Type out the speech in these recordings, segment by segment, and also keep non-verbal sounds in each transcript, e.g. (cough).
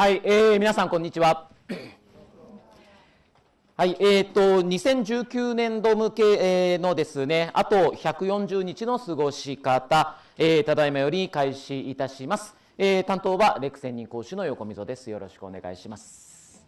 はい、えー、皆さんこんにちは。(coughs) はい、えっ、ー、と2019年度向けのですね、あと140日の過ごし方、えー、ただいまより開始いたします。えー、担当はレクセ専任講師の横溝です。よろしくお願いします。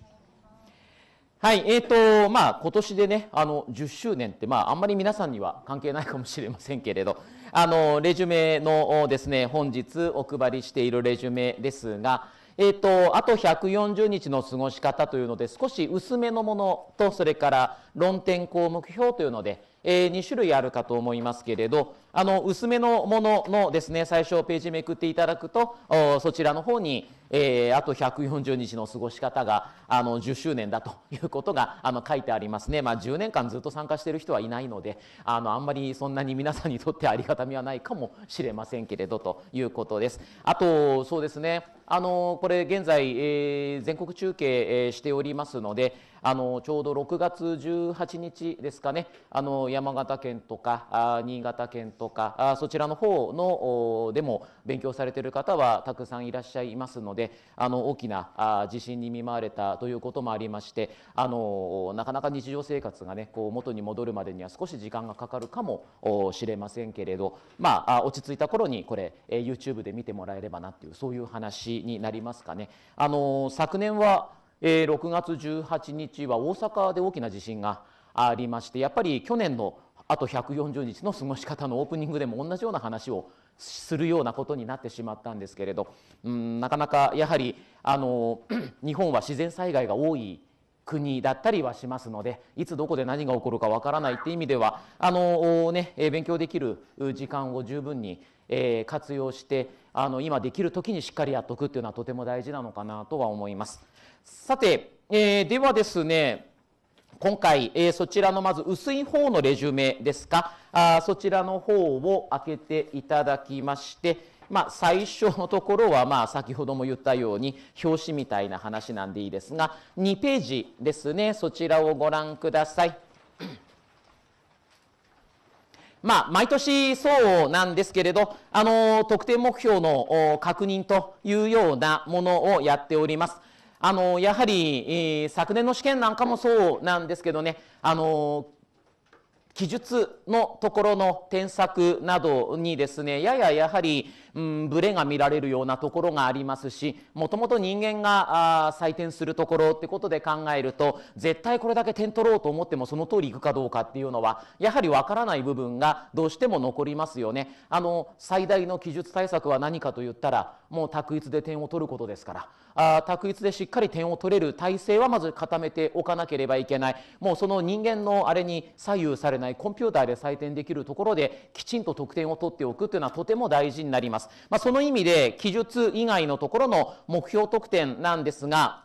はい、えっ、ー、とまあ今年でね、あの10周年ってまああんまり皆さんには関係ないかもしれませんけれど、あのレジュメのですね、本日お配りしているレジュメですが。えー、と、あと140日の過ごし方というので、少し薄めのものと、それから論点項目表というので、えー、2種類あるかと思いますけれどあの薄めのもののですね最初ページめくっていただくとそちらの方に、えー、あと140日の過ごし方があの10周年だということがあの書いてありますね、まあ、10年間ずっと参加している人はいないのであのあんまりそんなに皆さんにとってありがたみはないかもしれませんけれどということです。あとそうですねあのこれ現在、えー、全国中継、えー、しておりますのであのちょうど6月18日ですかねあの山形県とか新潟県とかそちらの方のでも勉強されてる方はたくさんいらっしゃいますのであの大きな地震に見舞われたということもありましてあのなかなか日常生活がねこう元に戻るまでには少し時間がかかるかもしれませんけれど、まあ、落ち着いた頃にこれ YouTube で見てもらえればなっていうそういう話になりますかね。あの昨年はえー、6月18日は大阪で大きな地震がありましてやっぱり去年のあと140日の過ごし方のオープニングでも同じような話をするようなことになってしまったんですけれどうんなかなかやはりあの (clears throat) 日本は自然災害が多い国だったりはしますのでいつどこで何が起こるかわからないっていう意味ではあの、ね、勉強できる時間を十分に、活用してあの今できる時にしっかりやっておくっていうのはとても大事なのかなとは思います。さて、えー、ではですね、今回、えー、そちらのまず薄い方のレジュメですか、あそちらの方を開けていただきまして、まあ、最初のところは、まあ、先ほども言ったように表紙みたいな話なんでいいですが2ページですねそちらをご覧ください。(clears throat) まあ、毎年そうなんですけれど、あの、得点目標の確認というようなものをやっております。あのやはり、えー、昨年の試験なんかもそうなんですけどね、あの記述のところの添削などにですねやややはりうん、ブレが見られるようなところがありますしもともと人間があ採点するところってことで考えると絶対これだけ点取ろうと思ってもその通りいくかどうかっていうのはやはりわからない部分がどうしても残りますよね。あの最大の記述対策は何かと言ったらもう択一で点を取ることですからあ択一でしっかり点を取れる体制はまず固めておかなければいけないもうその人間のあれに左右されないコンピューターで採点できるところできちんと得点を取っておくというのはとても大事になります。ます。まあ、その意味で、記述以外のところの目標得点なんですが、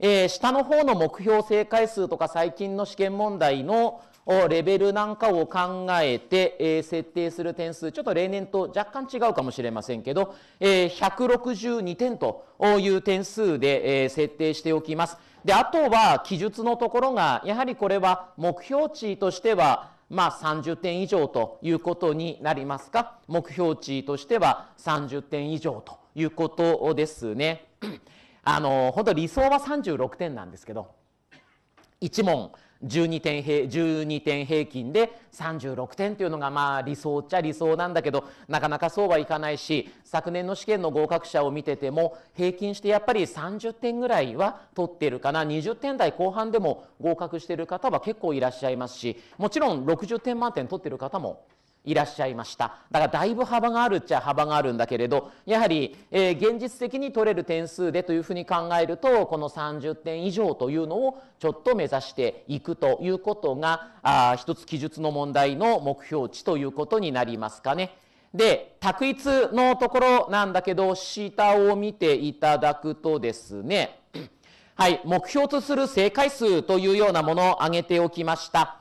えー、下の方の目標正解数とか最近の試験問題のレベルなんかを考えて、え設定する点数ちょっと例年と若干違うかもしれませんけど、え162点という点数で、え設定しておきます。であとは記述のところがやはりこれは目標値としてはまあ30点以上ということになりますか目標値としては30点以上ということですね。あの本当理想は36点なんですけど1問12点平 ,12 点平均で36点というのがまあ理想っちゃ理想なんだけどなかなかそうはいかないし昨年の試験の合格者を見てても平均してやっぱり30点ぐらいは取ってるかな20点台後半でも合格してる方は結構いらっしゃいますしもちろん60点満点取ってる方もいらっしゃいましただからだいぶ幅があるっちゃ幅があるんだけれどやはり、えー、現実的に取れる点数でというふうに考えるとこの30点以上というのをちょっと目指していくということがあ一つ記述の問題の目標値ということになりますかね。で択一のところなんだけど下を見ていただくとですねはい目標とする正解数というようなものを挙げておきました。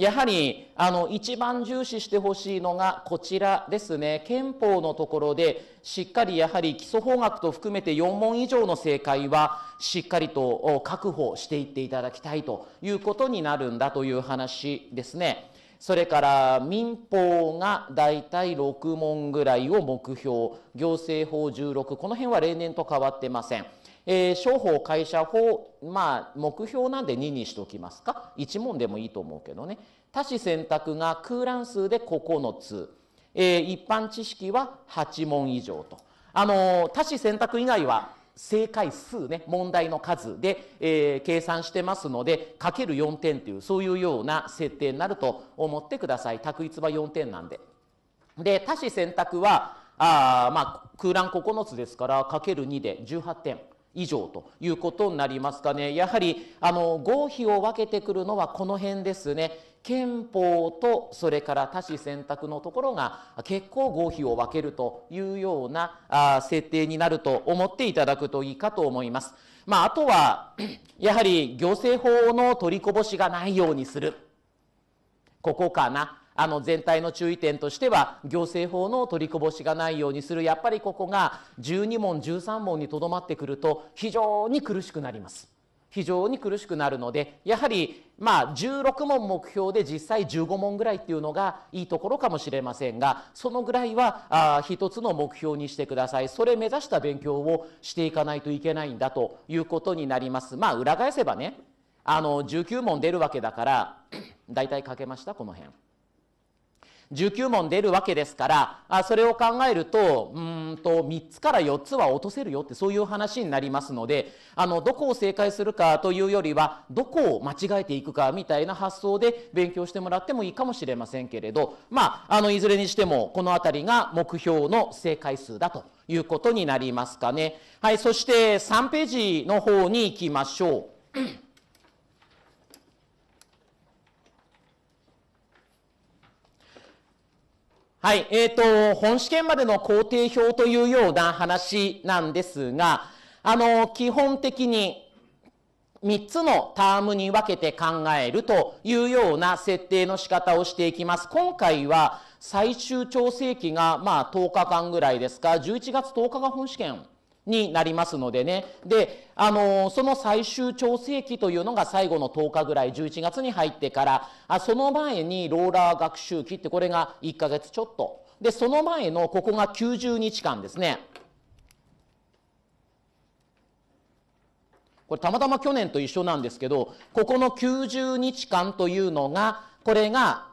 やはり、あの、一番重視してほしいのがこちらですね。憲法のところで、しっかりやはり基礎法学と含めて4問以上の正解は、しっかりと確保していっていただきたいということになるんだという話ですね。それから民法がだいたい6問ぐらいを目標、行政法16、この辺は例年と変わってません。えー、商法会社法、まあ、目標なんで2にしておきますか。1問でもいいと思うけどね。多子選択が空欄数で9つ。えー、一般知識は8問以上と。あのー、多子選択以外は正解数ね、問題の数で、えー、計算してますので、かける4点という、そういうような設定になると思ってください。択一は4点なんで。で、多子選択は、あまあ、空欄9つですから、かける2で18点。以上ということになりますかね。やはり、あの、合否を分けてくるのはこの辺ですね。憲法とそれから多子選択のところが結構合否を分けるというような設定になると思っていただくといいかと思います。まあ、あとは、(clears throat) やはり行政法の取りこぼしがないようにする。ここかな。あの全体の注意点としては行政法の取りこぼしがないようにするやっぱりここが12問13問にとどまってくると非常に苦しくなります。非常に苦しくなるのでやはりまあ16問目標で実際15問ぐらいっていうのがいいところかもしれませんがそのぐらいはあ一つの目標にしてくださいそれ目指した勉強をしていかないといけないんだということになりますまあ裏返せばねあの19問出るわけだから大体書けましたこの辺。19問出るわけですから、あそれを考えると、うんと、3つから4つは落とせるよって、そういう話になりますので、あの、どこを正解するかというよりは、どこを間違えていくかみたいな発想で勉強してもらってもいいかもしれませんけれど、まあ、あの、いずれにしても、このあたりが目標の正解数だということになりますかね。はい、そして3ページの方に行きましょう。はい。えっ、ー、と、本試験までの工程表というような話なんですが、あの、基本的に3つのタームに分けて考えるというような設定の仕方をしていきます。今回は最終調整期がまあ10日間ぐらいですか、11月10日が本試験になりますのでね。で、あのその最終調整期というのが最後の10日ぐらい、11月に入ってから、あその前にローラー学習期ってこれが1ヶ月ちょっと。で、その前のここが90日間ですね。これたまたま去年と一緒なんですけど、ここの90日間というのが、これが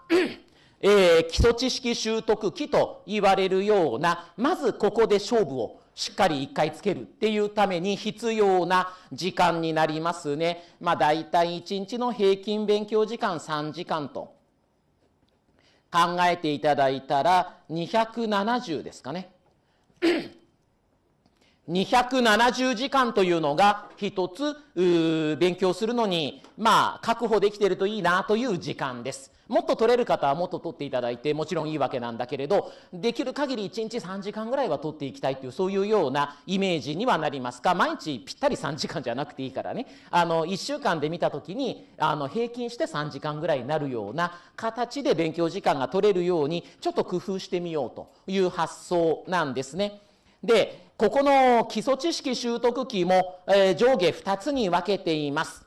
えー、基礎知識習得期と言われるような、まずここで勝負をしっかり1回つけるっていうために必要な時間になりますね。まあ大体1日の平均勉強時間3時間と考えていただいたら270ですかね。270 (clears throat) 時間というのが一つ勉強するのにまあ確保できているといいなという時間です。もっと取れる方はもっと取っていただいてもちろんいいわけなんだけれどできる限り1日3時間ぐらいは取っていきたいというそういうようなイメージにはなりますが毎日ぴったり3時間じゃなくていいからねあの1週間で見た時にあの平均して3時間ぐらいになるような形で勉強時間が取れるようにちょっと工夫してみようという発想なんですね。でここの基礎知識習得期も、えー、上下2つに分けています。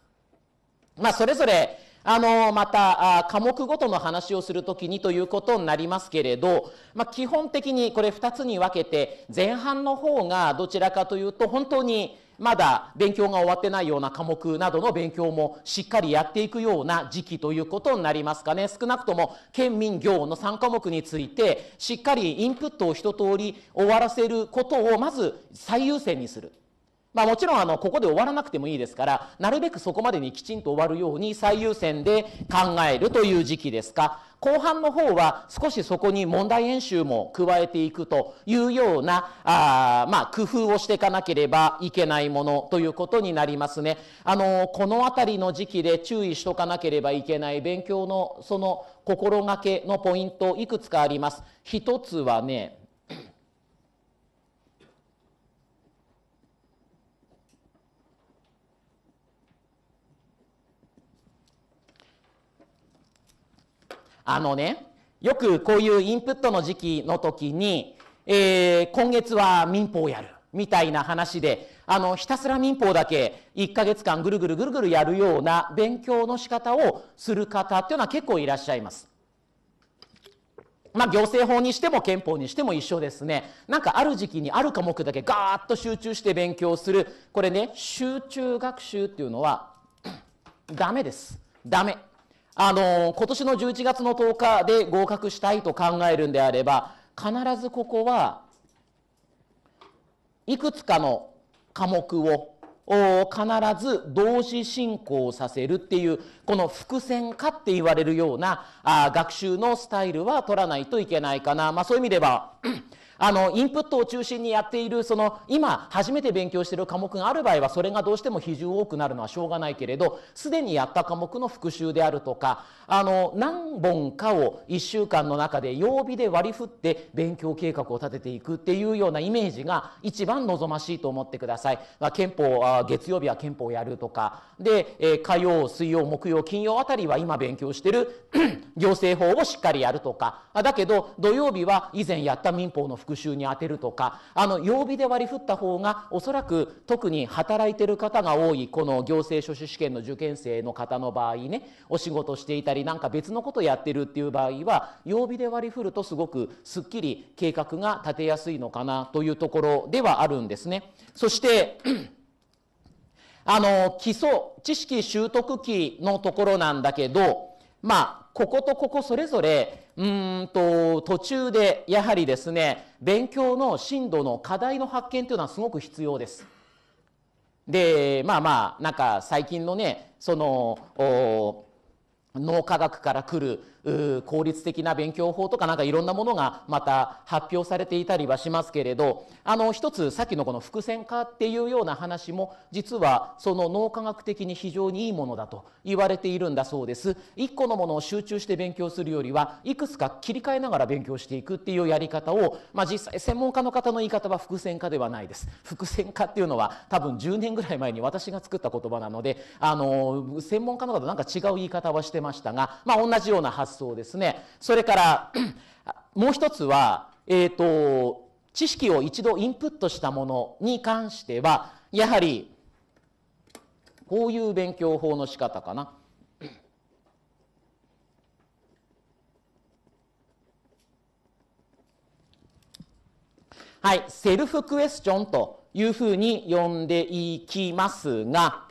まあ、それぞれあのまた科目ごとの話をするときにということになりますけれど、まあ、基本的にこれ2つに分けて前半の方がどちらかというと本当にまだ勉強が終わってないような科目などの勉強もしっかりやっていくような時期ということになりますかね少なくとも県民業の3科目についてしっかりインプットを一通り終わらせることをまず最優先にするまあ、もちろんあのここで終わらなくてもいいですからなるべくそこまでにきちんと終わるように最優先で考えるという時期ですか後半の方は少しそこに問題演習も加えていくというようなあ、まあ、工夫をしていかなければいけないものということになりますね。あのこの辺りの時期で注意しとかなければいけない勉強のその心がけのポイントいくつかあります。一つはねあのね、よくこういうインプットの時期の時に、えー、今月は民法をやる。みたいな話で、あの、ひたすら民法だけ1ヶ月間ぐるぐるぐるぐるやるような勉強の仕方をする方っていうのは結構いらっしゃいます。まあ、行政法にしても憲法にしても一緒ですね。なんかある時期にある科目だけガーッと集中して勉強する。これね、集中学習っていうのは (clears throat) ダメです。ダメ。あの、今年の11月の10日で合格したいと考えるんであれば、必ずここはいくつかの科目を必ず同時進行させるっていうこの伏線化って言われるようなあ学習のスタイルは取らないといけないかな、まあ、そういう意味ではあの、インプットを中心にやっている、その、今、初めて勉強している科目がある場合は、それがどうしても比重多くなるのはしょうがないけれど、すでにやった科目の復習であるとか、あの、何本かを1週間の中で曜日で割り振って勉強計画を立てていくっていうようなイメージが一番望ましいと思ってください。まあ、憲法、月曜日は憲法をやるとか、で、え火曜、水曜、木曜、金曜あたりは今勉強してる (clears throat) 行政法をしっかりやるとか、だけど、土曜日は以前やった民法の復復習に充てるとか、あの、曜日で割り振った方が、おそらく特に働いてる方が多い、この行政書士試験の受験生の方の場合ね、お仕事していたり、なんか別のことやってるっていう場合は、曜日で割り振るとすごくすっきり計画が立てやすいのかなというところではあるんですね。そして、あの、基礎、知識習得期のところなんだけど、まあ、こことここそれぞれ、うんと、途中でやはりですね、勉強の進度の課題の発見というのはすごく必要です。で、まあまあ、なんか最近のね、その、脳科学から来る効率的な勉強法とかなんかいろんなものがまた発表されていたりはしますけれどあの一つさっきのこの伏線化っていうような話も実はその脳科学的に非常にいいものだと言われているんだそうです。一個のものを集中して勉強するよりはいくつか切り替えながら勉強していくっていうやり方を、まあ、実際専門家の方の言い方は伏線化ではないです。伏線化っていうのは多分10年ぐらい前に私が作った言葉なのであの専門家の方なんか違う言い方はしてましたが、まあ、同じようなは想ですね。それから、(clears throat) もう一つは、えっ、ー、と、知識を一度インプットしたものに関しては、やはり、こういう勉強法の仕方かな。はい、セルフクエスチョンというふうに呼んでいきますが、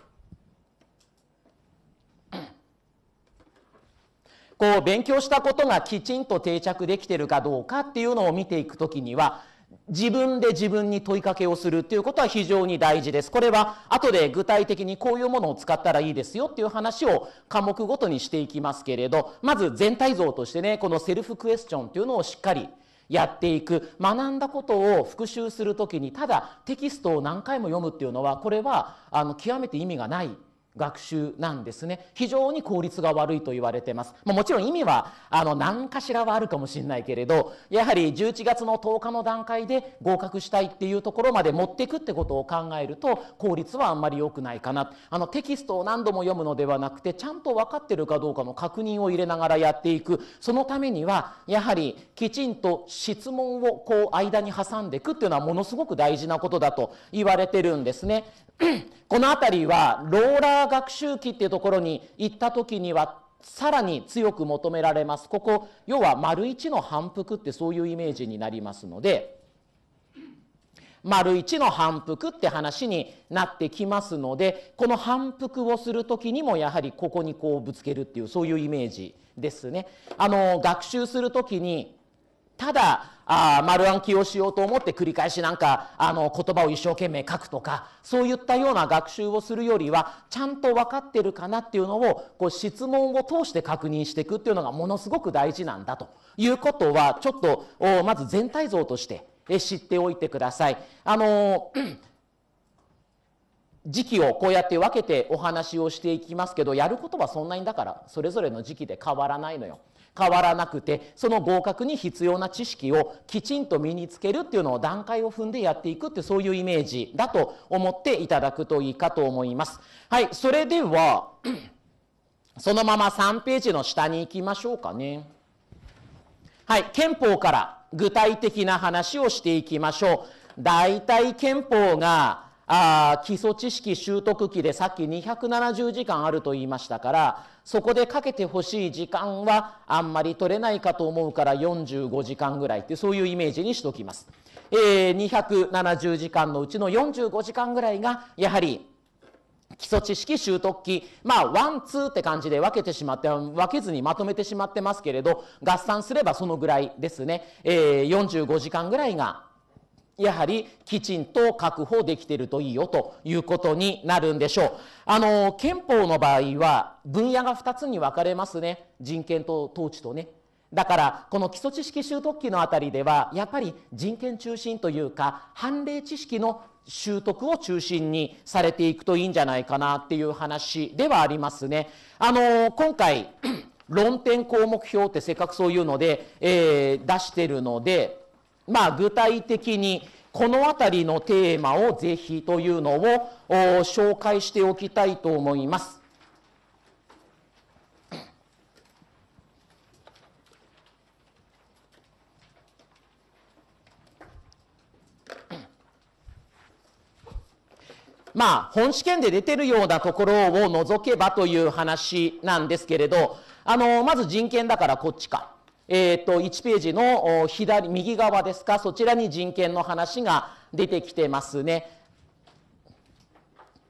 こう勉強したことがきちんと定着できてるかどうかっていうのを見ていく時には自分で自分に問いかけをするっていうことは非常に大事です。これは後で具体的にこういうものを使ったらいいですよっていう話を科目ごとにしていきますけれど、まず全体像としてね、このセルフクエスチョンっていうのをしっかりやっていく学んだことを復習する時にただテキストを何回も読むっていうのはこれはあの極めて意味がない学習なんですね。非常に効率が悪いと言われてます。まもちろん意味は、あの、何かしらはあるかもしれないけれど、やはり11月の10日の段階で合格したいっていうところまで持っていくってことを考えると、効率はあんまり良くないかな。あの、テキストを何度も読むのではなくて、ちゃんと分かってるかどうかの確認を入れながらやっていく。そのためには、やはりきちんと質問をこう間に挟んでいくっていうのはものすごく大事なことだと言われてるんですね。(clears throat) この辺りはローラー学習機っていうところに行った時にはさらに強く求められます。ここ要は丸1の反復ってそういうイメージになりますので丸1の反復って話になってきますのでこの反復をする時にもやはりここにこうぶつけるっていうそういうイメージですね。あの学習する時にただ、あ丸暗記をしようと思って繰り返しなんかあの言葉を一生懸命書くとかそういったような学習をするよりはちゃんと分かってるかなっていうのをこう質問を通して確認していくっていうのがものすごく大事なんだということはちょっとまず全体像として知っておいてください。あの (clears throat) 時期をこうやって分けてお話をしていきますけどやることはそんなにだからそれぞれの時期で変わらないのよ。変わらなくてその合格に必要な知識をきちんと身につけるっていうのを段階を踏んでやっていくってそういうイメージだと思っていただくといいかと思います。はい、それでは (clears throat) そのまま3ページの下に行きましょうかね。はい、憲法から具体的な話をしていきましょう。大体憲法があ基礎知識習得期でさっき270時間あると言いましたからそこでかけてほしい時間はあんまり取れないかと思うから45時間ぐらいってそういうイメージにしておきます、えー、270時間のうちの45時間ぐらいがやはり基礎知識習得期まあワンツーって感じで分けてしまって分けずにまとめてしまってますけれど合算すればそのぐらいですね、えー、45時間ぐらいがやはりきちんと確保できているといいよということになるんでしょう。あの、憲法の場合は分野が2つに分かれますね。人権と統治とね。だからこの基礎知識習得期のあたりではやっぱり人権中心というか判例知識の習得を中心にされていくといいんじゃないかなっていう話ではありますね。あの今回論点項目表ってせっかくそういうので、えー、出してるのでまあ、具体的にこの辺りのテーマをぜひというのを紹介しておきたいと思います。まあ、本試験で出てるようなところを除けばという話なんですけれど、あの、まず人権だからこっちか。えー、と、1ページの左、右側ですか、そちらに人権の話が出てきてますね。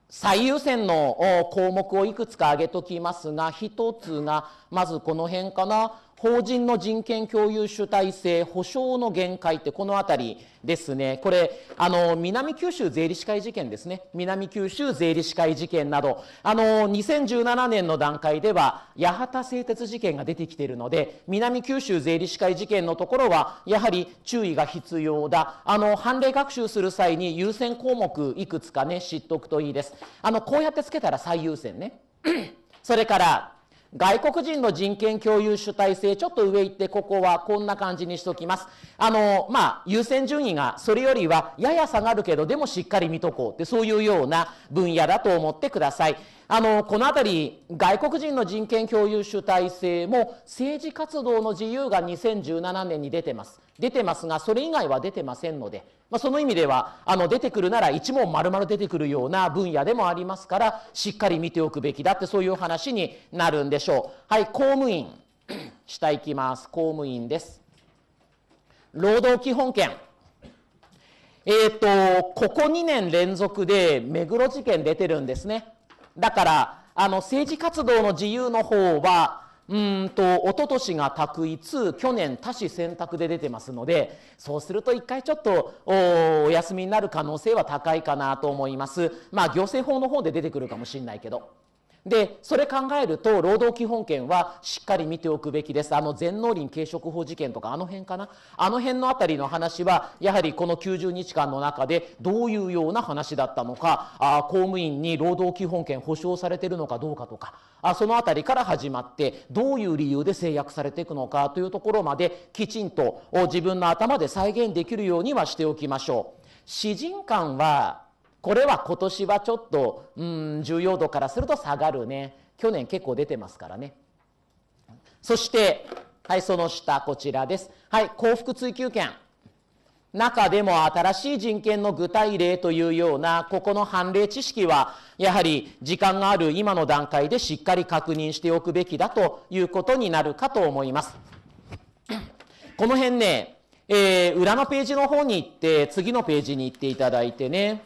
最優先の項目をいくつか挙げときますが、1つが、まずこの辺かな。法人の人権共有主体性保障の限界ってこの辺りですねこれあの南九州税理士会事件ですね南九州税理士会事件などあの2017年の段階では八幡製鉄事件が出てきているので南九州税理士会事件のところはやはり注意が必要だあの判例学習する際に優先項目いくつかね知っておくといいですあのこうやってつけたら最優先ねそれから外国人の人権共有主体性、ちょっと上行って、ここはこんな感じにしときます。あの、まあ、優先順位がそれよりはやや下がるけど、でもしっかり見とこうって、そういうような分野だと思ってください。あの、このあたり、外国人の人権共有主体性も政治活動の自由が2017年に出てます。出てますが、それ以外は出てませんので、まあ、その意味ではあの出てくるなら一問丸々出てくるような分野でもありますからしっかり見ておくべきだってそういう話になるんでしょうはい公務員 (clears throat) 下行きます公務員です労働基本権えっ、ー、とここ2年連続で目黒事件出てるんですねだからあの政治活動の自由の方はうんと、一昨年が択一、去年多子選択で出てますので、そうすると一回ちょっとお休みになる可能性は高いかなと思います。まあ行政法の方で出てくるかもしれないけど。で、それ考えると、労働基本権はしっかり見ておくべきです。あの、全農林軽食法事件とか、あの辺かな。あの辺のあたりの話は、やはりこの90日間の中で、どういうような話だったのか、あ公務員に労働基本権保障されてるのかどうかとか、あそのあたりから始まって、どういう理由で制約されていくのかというところまで、きちんと自分の頭で再現できるようにはしておきましょう。詩人間は、これは今年はちょっと、うん、重要度からすると下がるね。去年結構出てますからね。そして、はい、その下、こちらです。はい、幸福追求権。中でも新しい人権の具体例というような、ここの判例知識は、やはり時間がある今の段階でしっかり確認しておくべきだということになるかと思います。この辺ね、えー、裏のページの方に行って、次のページに行っていただいてね、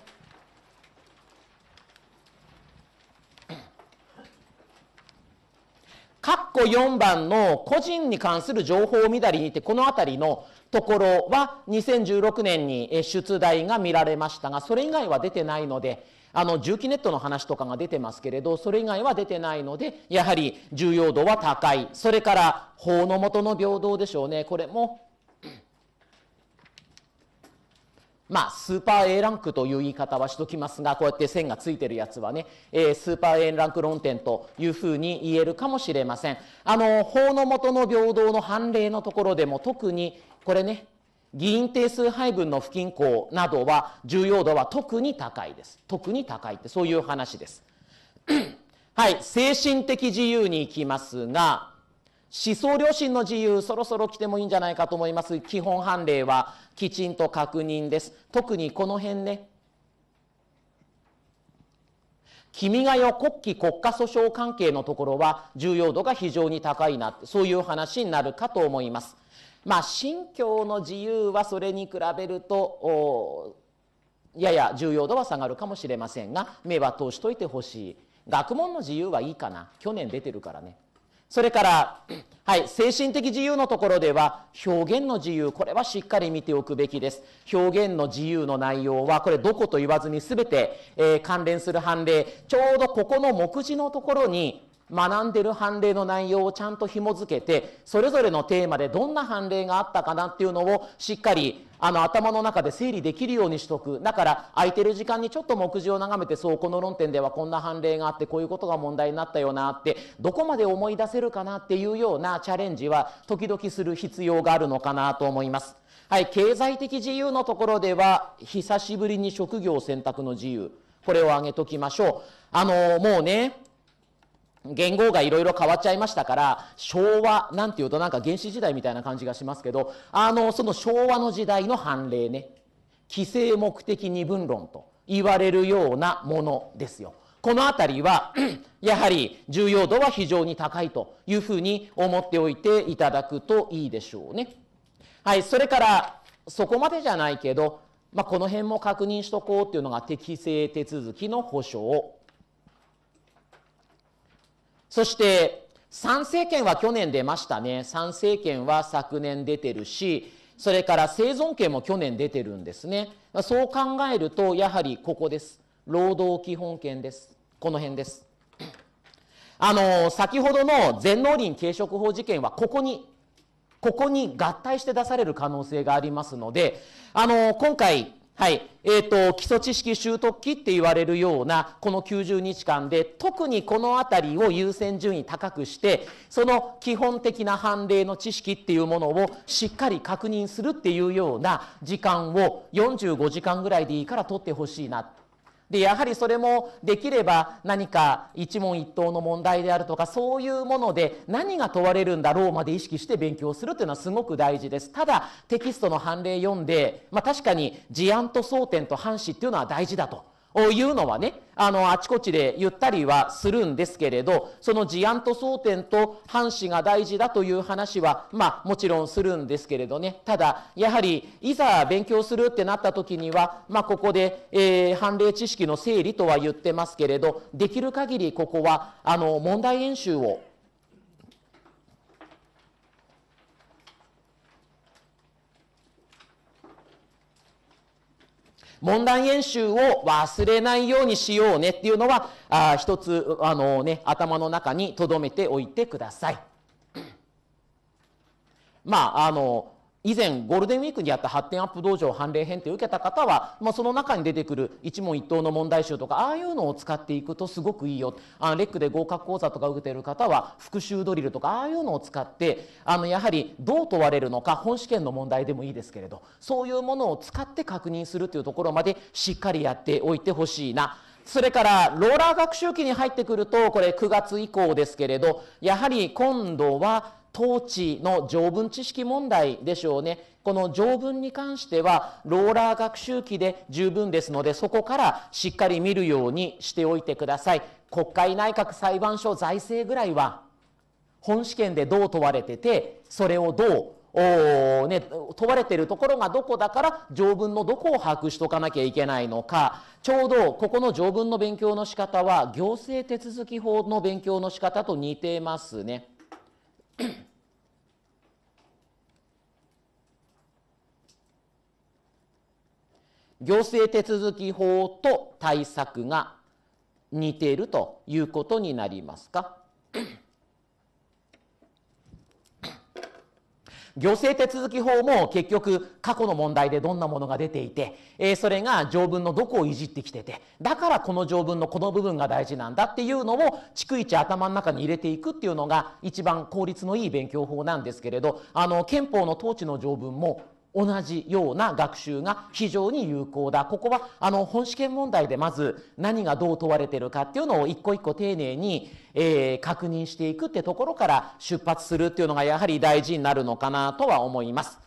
括弧4番の個人に関する情報を見りにて、このあたりのところは2016年に出題が見られましたが、それ以外は出てないので、あの、重機ネットの話とかが出てますけれど、それ以外は出てないので、やはり重要度は高い。それから、法の下の平等でしょうね。これもまあ、スーパー A ランクという言い方はしときますが、こうやって線がついてるやつはね、えー、スーパー A ランク論点というふうに言えるかもしれません。あの、法の下の平等の判例のところでも特に、これね、議員定数配分の不均衡などは、重要度は特に高いです。特に高いって、そういう話です。(clears throat) はい、精神的自由に行きますが、思想良心の自由、そろそろ来てもいいんじゃないかと思います。基本判例はきちんと確認です。特にこの辺ね。君が代国旗国家訴訟関係のところは重要度が非常に高いな、そういう話になるかと思います。まあ、信教の自由はそれに比べると、やや重要度は下がるかもしれませんが、目は通しといてほしい。学問の自由はいいかな。去年出てるからね。それから、(clears throat) はい、精神的自由のところでは表現の自由これはしっかり見ておくべきです表現の自由の内容はこれどこと言わずに全て、えー、関連する判例ちょうどここの目次のところに学んでる判例の内容をちゃんと紐付けて、それぞれのテーマでどんな判例があったかなっていうのをしっかりあの頭の中で整理できるようにしとく。だから空いてる時間にちょっと目次を眺めて、そう、この論点ではこんな判例があって、こういうことが問題になったよなって、どこまで思い出せるかなっていうようなチャレンジは時々する必要があるのかなと思います。はい、経済的自由のところでは、久しぶりに職業選択の自由。これを挙げときましょう。あの、もうね、言語がいろいろ変わっちゃいましたから、昭和なんていうとなんか原始時代みたいな感じがしますけど、あの、その昭和の時代の判例ね、規制目的二分論と言われるようなものですよ。この辺りは、(clears throat) やはり重要度は非常に高いというふうに思っておいていただくといいでしょうね。はい、それから、そこまでじゃないけど、まあ、この辺も確認しとこうっていうのが適正手続きの保障そして、参政権は去年出ましたね。参政権は昨年出てるし、それから生存権も去年出てるんですね。そう考えると、やはりここです。労働基本権です。この辺です。あの、先ほどの全農林継食法事件はここに、ここに合体して出される可能性がありますので、あの、今回、はい。えっ、ー、と、基礎知識習得期って言われるような、この90日間で、特にこの辺りを優先順位高くして、その基本的な判例の知識っていうものをしっかり確認するっていうような時間を45時間ぐらいでいいから取ってほしいな。で、やはりそれもできれば何か一問一答の問題であるとか、そういうもので何が問われるんだろうまで意識して勉強するというのはすごく大事です。ただ、テキストの判例読んで、まあ確かに事案と争点と反詞っていうのは大事だと。いうのはね、あの、あちこちで言ったりはするんですけれど、その事案と争点と藩士が大事だという話は、まあ、もちろんするんですけれどね。ただ、やはり、いざ勉強するってなった時には、まあ、ここで、えー、判例知識の整理とは言ってますけれど、できる限りここは、あの、問題演習を問題演習を忘れないようにしようねっていうのは、あ一つ、あのー、ね、頭の中に留めておいてください。まあ、あの以前ゴールデンウィークにやった発展アップ道場判例編って受けた方は、まあ、その中に出てくる一問一答の問題集とかああいうのを使っていくとすごくいいよあレックで合格講座とか受けてる方は復習ドリルとかああいうのを使ってあのやはりどう問われるのか本試験の問題でもいいですけれどそういうものを使って確認するというところまでしっかりやっておいてほしいな。それからローラー学習期に入ってくるとこれ9月以降ですけれどやはり今度は統治の条文知識問題でしょうね。この条文に関しては、ローラー学習機で十分ですので、そこからしっかり見るようにしておいてください。国会内閣裁判所財政ぐらいは、本試験でどう問われてて、それをどう、ね、問われてるところがどこだから条文のどこを把握しとかなきゃいけないのかちょうどここの条文の勉強の仕方は行政手続法の勉強の仕方と似てますね。(coughs) 行政手続き法と対策が似ているということになりますか行政手続き法も結局過去の問題でどんなものが出ていて、えそれが条文のどこをいじってきててだからこの条文のこの部分が大事なんだっていうのを逐一頭の中に入れていくっていうのが一番効率のいい勉強法なんですけれどあの憲法の統治の条文も同じような学習が非常に有効だ。ここは、あの、本試験問題でまず何がどう問われてるかっていうのを一個一個丁寧に、えー、確認していくってところから出発するっていうのがやはり大事になるのかなとは思います。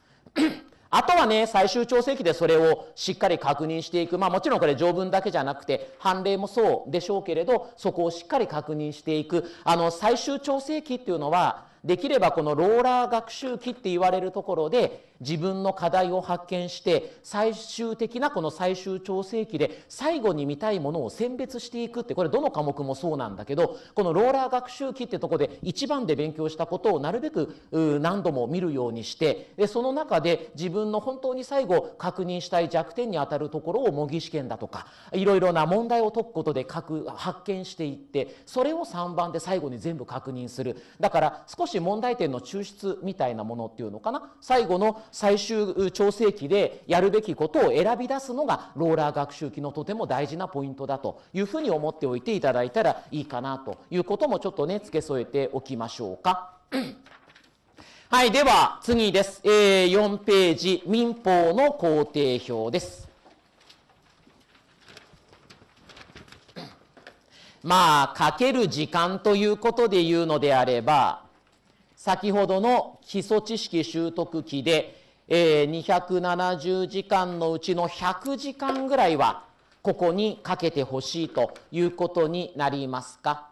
(clears throat) あとはね、最終調整期でそれをしっかり確認していく。まあもちろんこれ条文だけじゃなくて、判例もそうでしょうけれど、そこをしっかり確認していく。あの、最終調整期っていうのは、できればこのローラー学習期って言われるところで、自分の課題を発見して最終的なこの最終調整期で最後に見たいものを選別していくってこれどの科目もそうなんだけどこのローラー学習期ってとこで一番で勉強したことをなるべく何度も見るようにしてでその中で自分の本当に最後確認したい弱点にあたるところを模擬試験だとかいろいろな問題を解くことでく発見していってそれを3番で最後に全部確認するだから少し問題点の抽出みたいなものっていうのかな最後の最終調整期でやるべきことを選び出すのがローラー学習機のとても大事なポイントだというふうに思っておいていただいたらいいかなということもちょっとね付け添えておきましょうか。(coughs) はい、では次です。えー、4ページ、民法の工程表です。まあ、かける時間ということで言うのであれば、先ほどの基礎知識習得期で、えー、270時間のうちの100時間ぐらいはここにかけてほしいということになりますか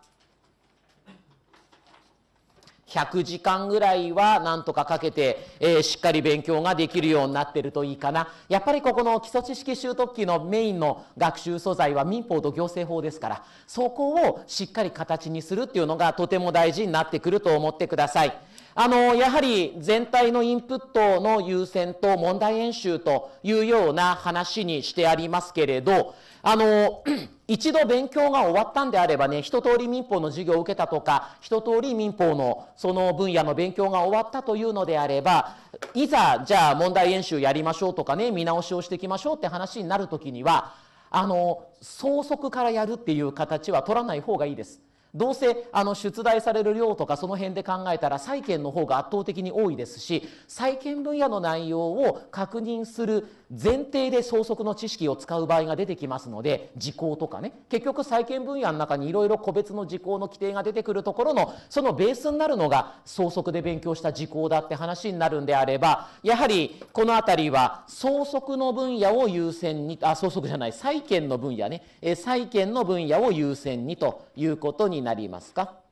100時間ぐらいはなんとかかけて、えー、しっかり勉強ができるようになってるといいかな。やっぱりここの基礎知識習得期のメインの学習素材は民法と行政法ですから、そこをしっかり形にするっていうのがとても大事になってくると思ってください。あの、やはり全体のインプットの優先と問題演習というような話にしてありますけれど、あの、一度勉強が終わったんであればね、一通り民法の授業を受けたとか、一通り民法のその分野の勉強が終わったというのであれば、いざ、じゃあ問題演習やりましょうとかね、見直しをしていきましょうって話になる時には、あの、早速からやるっていう形は取らない方がいいです。どうせあの出題される量とかその辺で考えたら債権の方が圧倒的に多いですし債権分野の内容を確認する前提で相続の知識を使う場合が出てきますので時効とかね結局債権分野の中にいろいろ個別の時効の規定が出てくるところのそのベースになるのが相続で勉強した時効だって話になるんであればやはりこの辺りは相続の分野を優先にあ相続じゃない債権の分野ね債権の分野を優先にということになりますか。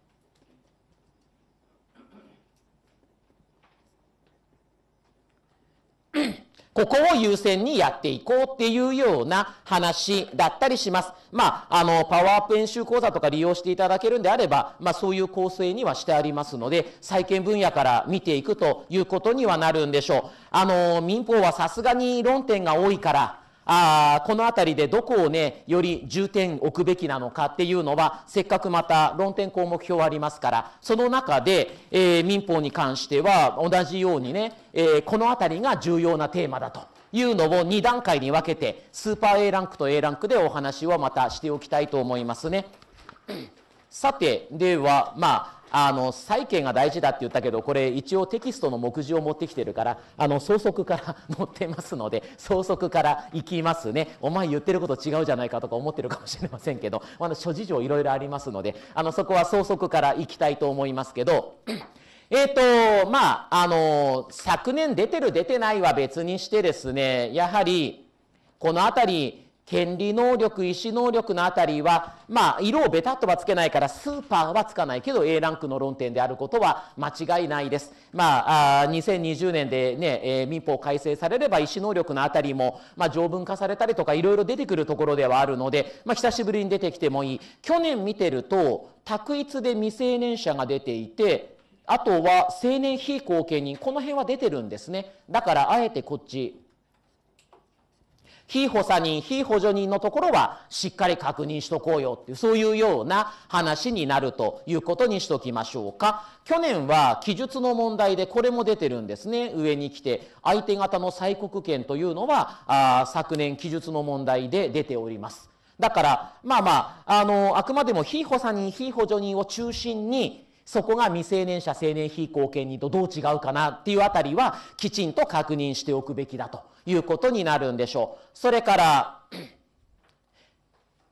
ここを優先にやっていこうっていうような話だったりします。まあ、あの、パワーアップ演習講座とか利用していただけるんであれば、まあ、そういう構成にはしてありますので、債権分野から見ていくということにはなるんでしょう。あの、民法はさすがに論点が多いから、あこの辺りでどこをねより重点置くべきなのかっていうのはせっかくまた論点項目表ありますからその中で、えー、民法に関しては同じようにね、えー、この辺りが重要なテーマだというのを2段階に分けてスーパー A ランクと A ランクでお話をまたしておきたいと思いますね。さてではまああの債権が大事だって言ったけどこれ一応テキストの目次を持ってきてるからあの相続から (laughs) 持ってますので相続からいきますねお前言ってること違うじゃないかとか思ってるかもしれませんけど、まだ諸事情いろいろありますのであのそこは相続からいきたいと思いますけど。えっ、ー、と、まあ、あの、昨年出てる出てないは別にしてですね、やはり、この辺り、権利能力、意思能力のあたりは、まあ、色をベタっとはつけないから、スーパーはつかないけど、A ランクの論点であることは間違いないです。まあ、2020年でね、えー、民法改正されれば、意思能力のあたりも、まあ、条文化されたりとか、いろいろ出てくるところではあるので、まあ、久しぶりに出てきてもいい。去年見てると、択一で未成年者が出ていて、あとは成年非後見人、この辺は出てるんですね。だから、あえてこっち、非補佐人、非補助人のところはしっかり確認しとこうよっていう、そういうような話になるということにしときましょうか。去年は記述の問題でこれも出てるんですね。上に来て、相手方の催告権というのは、あ昨年記述の問題で出ております。だから、まあまあ、あの、あくまでも非補佐人、非補助人を中心に、そこが未成年者成年非貢献人とどう違うかなっていうあたりはきちんと確認しておくべきだということになるんでしょう。それから、(clears throat)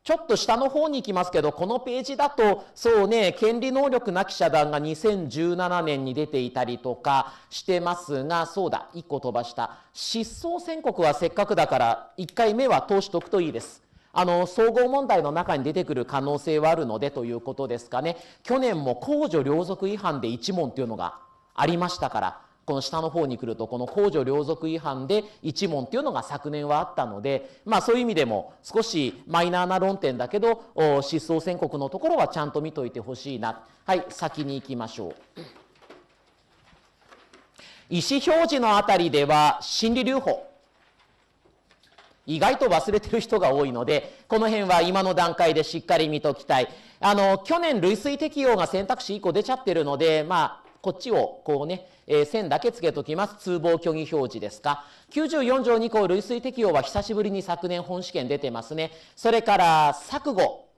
ちょっと下の方に行きますけど、このページだと、そうね、権利能力なき社団が2017年に出ていたりとかしてますが、そうだ、1個飛ばした。失踪宣告はせっかくだから、1回目は通しておくといいです。あの、総合問題の中に出てくる可能性はあるのでということですかね。去年も公助両属違反で1問というのがありましたから、この下の方に来るとこの公序良俗違反で1問っていうのが昨年はあったのでまあそういう意味でも少しマイナーな論点だけど失踪宣告のところはちゃんと見といてほしいなはい先に行きましょう。意思表示のあたりでは心理留保意外と忘れてる人が多いのでこの辺は今の段階でしっかり見ときたいあの去年類推適用が選択肢1個出ちゃってるのでまあこっちをこうね、えー、線だけつけときます。通報虚偽表示ですか。94条2項類推適用は久しぶりに昨年本試験出てますね。それから、錯誤。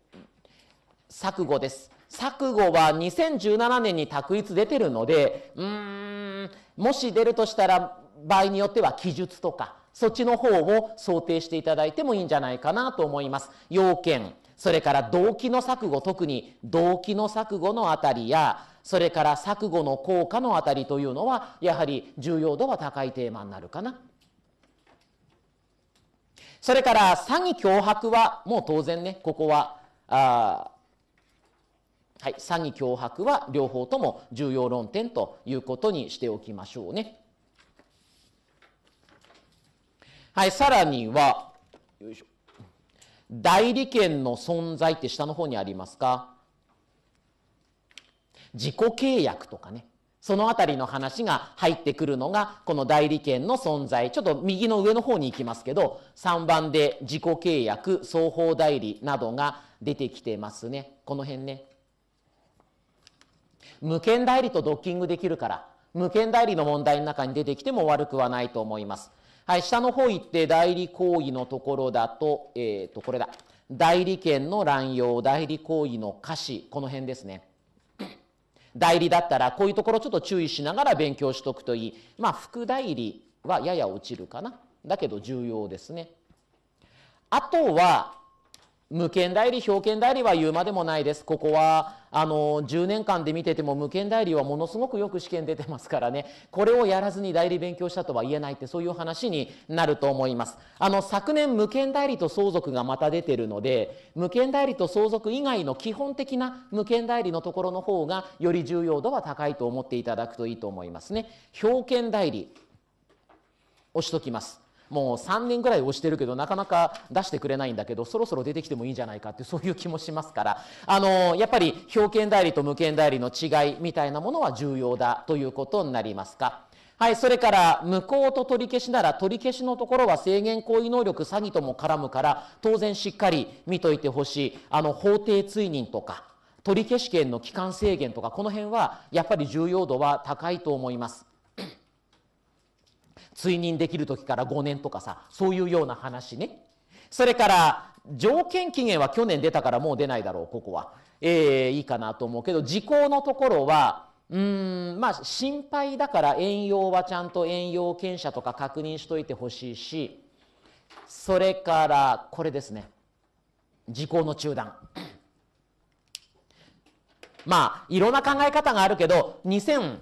錯誤です。錯誤は2017年に択一出てるので、うーん、もし出るとしたら、場合によっては記述とか、そっちの方を想定していただいてもいいんじゃないかなと思います。要件、それから動機の錯誤、特に動機の錯誤のあたりや、それから錯誤の効果のあたりというのはやはり重要度は高いテーマになるかな。それから詐欺脅迫はもう当然ねここはあはい、詐欺脅迫は両方とも重要論点ということにしておきましょうね。はい、さらには代理権の存在って下の方にありますか自己契約とかね、そのあたりの話が入ってくるのが、この代理権の存在。ちょっと右の上の方に行きますけど、3番で自己契約、双方代理などが出てきてますね。この辺ね。無権代理とドッキングできるから、無権代理の問題の中に出てきても悪くはないと思います。はい、下の方行って代理行為のところだと、えっ、ー、と、これだ。代理権の乱用、代理行為の可視、この辺ですね。代理だったらこういうところちょっと注意しながら勉強しとくといいまあ副代理はやや落ちるかなだけど重要ですねあとは無権代理、表権代理は言うまでもないです。ここは、あの、10年間で見てても無権代理はものすごくよく試験出てますからね、これをやらずに代理勉強したとは言えないって、そういう話になると思います。あの、昨年無権代理と相続がまた出てるので、無権代理と相続以外の基本的な無権代理のところの方が、より重要度は高いと思っていただくといいと思いますね。表権代理、押しときます。もう3年ぐらい押してるけどなかなか出してくれないんだけどそろそろ出てきてもいいんじゃないかってそういう気もしますからあのやっぱり表見代理と無権代理の違いみたいなものは重要だということになりますか。はい、それから無効と取り消しなら取り消しのところは制限行為能力詐欺とも絡むから当然しっかり見といてほしいあの法定追認とか取り消し権の期間制限とかこの辺はやっぱり重要度は高いと思います。追認できる時から5年とかさそういうような話ねそれから条件期限は去年出たからもう出ないだろうここは、えー、いいかなと思うけど時効のところはうんまあ心配だから遠用はちゃんと遠用検査とか確認しといてほしいしそれからこれですね時効の中断。まあいろんな考え方があるけど2000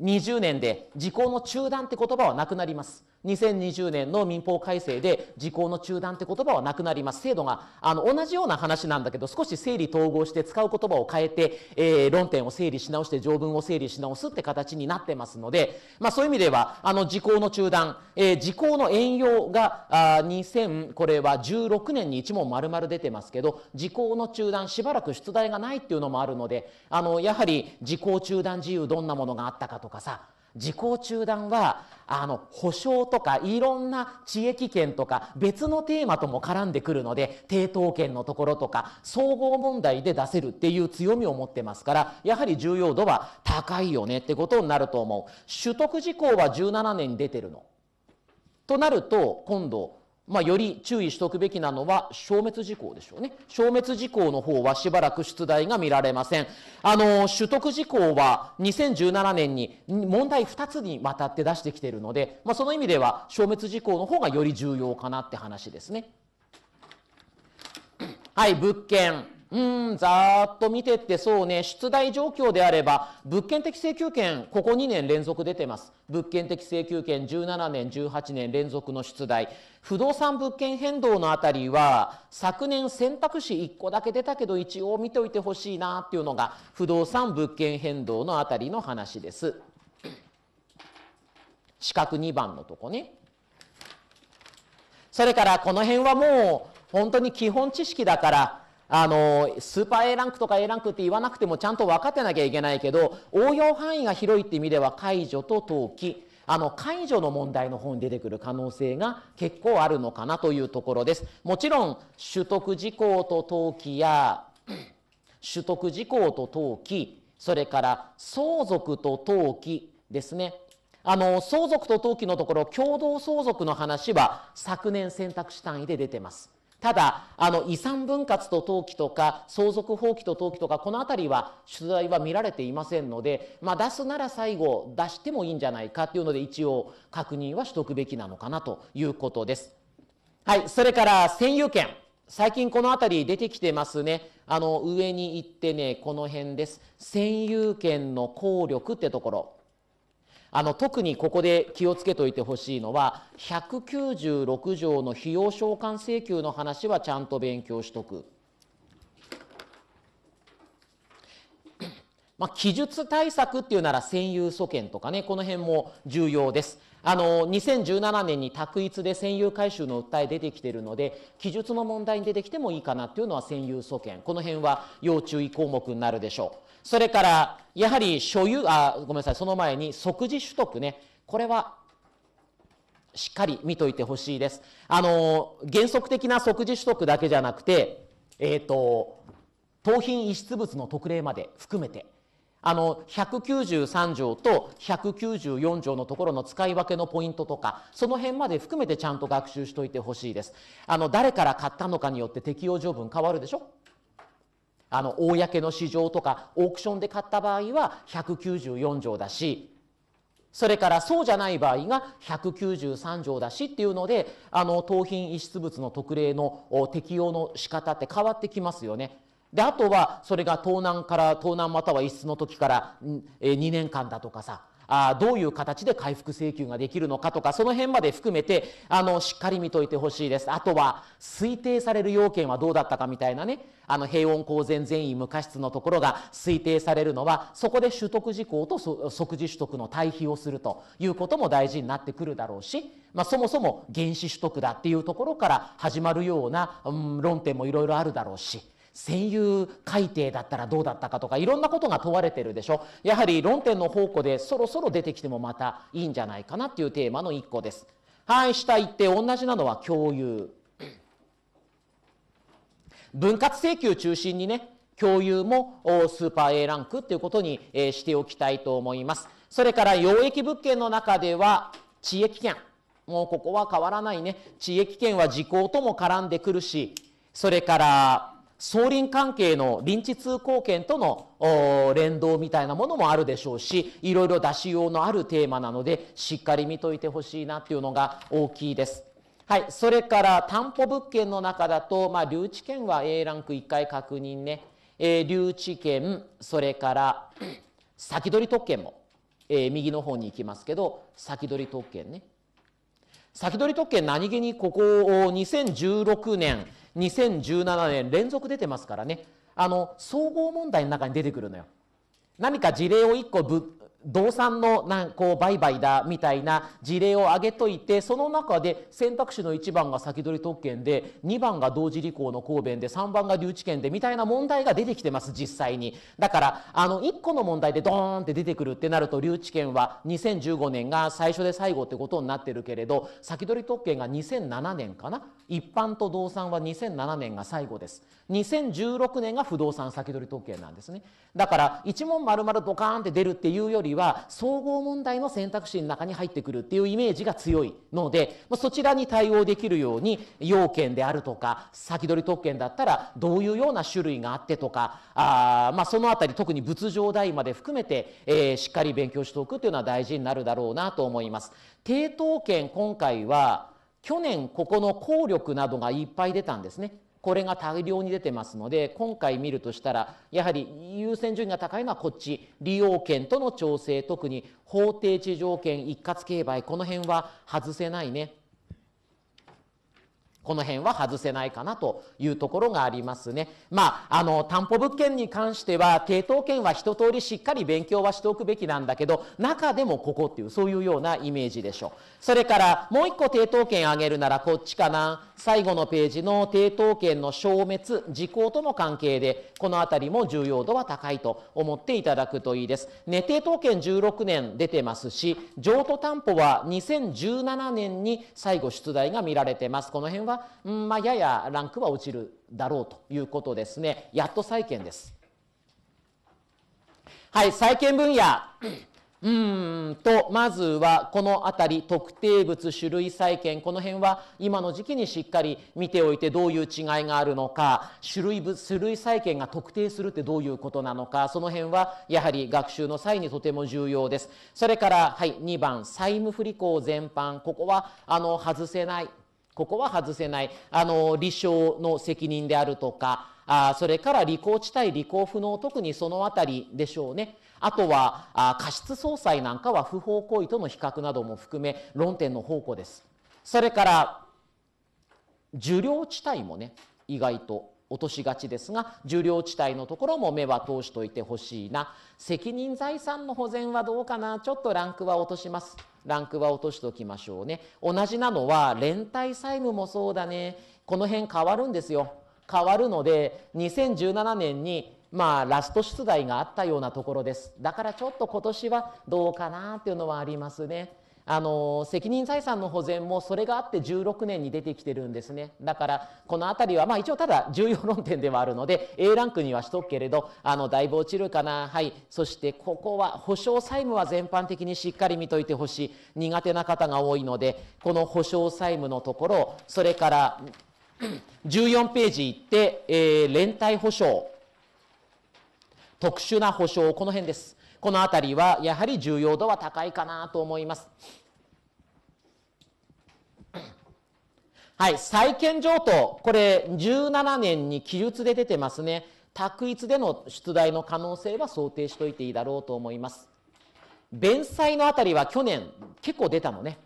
20年で時効の中断って言葉はなくなります。2020年の民法改正で時効の中断って言葉はなくなります。制度があの同じような話なんだけど少し整理統合して使う言葉を変えて、えー、論点を整理し直して条文を整理し直すって形になってますので、まあ、そういう意味ではあの時効の中断、えー、時効の延用があ2000これは16年に1問丸々出てますけど時効の中断しばらく出題がないっていうのもあるのであのやはり時効中断自由どんなものがあったかとかさ時効中断はあの保証とかいろんな地域権とか別のテーマとも絡んでくるので抵当権のところとか総合問題で出せるっていう強みを持ってますからやはり重要度は高いよねってことになると思う取得時効は17年出てるの。となると今度まあ、より注意しておくべきなのは消滅事項でしょうね。消滅事項の方はしばらく出題が見られません。あの、取得事項は2017年に問題2つにわたって出してきているので、まあ、その意味では消滅事項の方がより重要かなって話ですね。はい、物件。うん、ざーっと見てって、そうね、出題状況であれば、物件的請求権、ここ2年連続出てます。物件的請求権17年、18年連続の出題。不動産物件変動のあたりは、昨年選択肢1個だけ出たけど、一応見ておいてほしいなっていうのが、不動産物件変動のあたりの話です。四角2番のとこね。それからこの辺はもう本当に基本知識だからあの、スーパー A ランクとか A ランクって言わなくてもちゃんと分かってなきゃいけないけど、応用範囲が広いって意味では解除と登記。あの解除の問題の方に出てくる可能性が結構あるのかなというところです。もちろん取得事項と登記や (clears throat) 取得事項と登記、それから相続と登記ですね。あの相続と登記のところ共同相続の話は昨年選択肢単位で出てます。ただ、あの、遺産分割と登記とか、相続放棄と登記とか、この辺りは、取材は見られていませんので、まあ、出すなら最後、出してもいいんじゃないかというので、一応、確認はしおくべきなのかなということです。はい、それから、占有権。最近この辺り出てきてますね。あの、上に行ってね、この辺です。占有権の効力ってところ。あの特にここで気をつけておいてほしいのは196条の費用償還請求の話はちゃんと勉強しとく。(clears throat) まあ、記述対策っていうなら占有訴権とかねこの辺も重要です。あの2017年に択一で占有回収の訴え出てきてるので記述の問題に出てきてもいいかなっていうのは占有訴権この辺は要注意項目になるでしょう。それから、やはり所有、あ、ごめんなさい、その前に即時取得ね。これは、しっかり見といてほしいです。あの、原則的な即時取得だけじゃなくて、えっ、ー、と、盗品遺失物の特例まで含めて、あの、193条と194条のところの使い分けのポイントとか、その辺まで含めてちゃんと学習しといてほしいです。あの、誰から買ったのかによって適用条文変わるでしょあの、公の市場とかオークションで買った場合は194条だし、それからそうじゃない場合が193条だしっていうので、あの、盗品遺失物の特例の適用の仕方って変わってきますよね。で、あとはそれが盗難から、盗難または遺失の時から2年間だとかさ、あどういう形で回復請求ができるのかとかその辺まで含めてあのしっかり見といてほしいですあとは推定される要件はどうだったかみたいなねあの平穏公然善意無過失のところが推定されるのはそこで取得事項と即時取得の対比をするということも大事になってくるだろうし、まあ、そもそも原資取得だっていうところから始まるような、うん、論点もいろいろあるだろうし。占有改定だったらどうだったかとかいろんなことが問われてるでしょやはり論点の宝庫でそろそろ出てきてもまたいいんじゃないかなっていうテーマの1個です。はい、下行って同じなのは共有。分割請求中心にね、共有もスーパー A ランクっていうことにしておきたいと思います。それから溶液物件の中では地域権。もうここは変わらないね。地域権は時効とも絡んでくるし、それから総輪関係の臨時通行券との連動みたいなものもあるでしょうし、いろいろ出しようのあるテーマなので、しっかり見といてほしいなっていうのが大きいです。はい、それから担保物件の中だと、まあ、留置権は A ランク1回確認ね、えー、留置権、それから先取り特権も、えー、右の方に行きますけど、先取り特権ね。先取り特権何気にここを2016年、2017年連続出てますからねあの総合問題の中に出てくるのよ。何か事例を1個ぶ動産のなんこう売買だみたいな事例を挙げといてその中で選択肢の1番が先取り特権で2番が同時履行の公弁で3番が留置権でみたいな問題が出てきてます実際にだからあの1個の問題でドーンって出てくるってなると留置権は2015年が最初で最後ってことになってるけれど先取り特権が2007年かな一般と動産は2007年が最後です2016年が不動産先取り特権なんですねだから1問丸々ドカーンって出るっていうより理は総合問題の選択肢の中に入ってくるっていうイメージが強いので、まそちらに対応できるように要件であるとか先取り特権だったらどういうような種類があってとかあ、まあ、その辺り特に仏上代まで含めて、えー、しっかり勉強しておくというのは大事になるだろうなと思います。抵当権今回は去年ここの効力などがいっぱい出たんですね。これが大量に出てますので、今回見るとしたら、やはり優先順位が高いのはこっち、利用権との調整、特に法定地条件、一括競売、この辺は外せないね。この辺は外せないかなというところがありますね。まあ、あの、担保物件に関しては、抵当権は一通りしっかり勉強はしておくべきなんだけど、中でもここっていう、そういうようなイメージでしょう。それから、もう一個抵当権上げるならこっちかな。最後のページの抵当権の消滅、時効との関係で、このあたりも重要度は高いと思っていただくといいです。ね、抵当権16年出てますし、譲渡担保は2017年に最後出題が見られてます。この辺ば、うんまあ、ややランクは落ちるだろうということですねやっと債券ですはい債券分野 (clears throat) うんとまずはこの辺り特定物種類債権この辺は今の時期にしっかり見ておいてどういう違いがあるのか種類物種類債権が特定するってどういうことなのかその辺はやはり学習の際にとても重要ですそれから、はい、2番債務不履行全般ここはあの外せないここは外せない、あの、立証の責任であるとか、あそれから履行地帯、履行不能、特にそのあたりでしょうね。あとは、あ過失相殺なんかは不法行為との比較なども含め論点の方向です。それから、受領地帯もね、意外と落としがちですが受領地帯のところも目は通しといてほしいな責任財産の保全はどうかなちょっとランクは落としますランクは落としておきましょうね。同じなのは、連帯債務もそうだね。この辺変わるんですよ。変わるので、2017年にまあ、ラスト出題があったようなところです。だからちょっと今年はどうかなっていうのはありますね。あの責任財産の保全もそれがあって16年に出てきてるんですねだからこの辺りはまあ一応ただ重要論点ではあるので A ランクにはしとくけれどあのだいぶ落ちるかなはいそしてここは保証債務は全般的にしっかり見といてほしい苦手な方が多いのでこの保証債務のところそれから14ページ行って、えー、連帯保証特殊な保証この辺ですこの辺りはやはり重要度は高いかなと思います。はい、債権譲渡、これ17年に記述で出てますね。択一での出題の可能性は想定しておいていいだろうと思います。弁済のあたりは去年結構出たのね。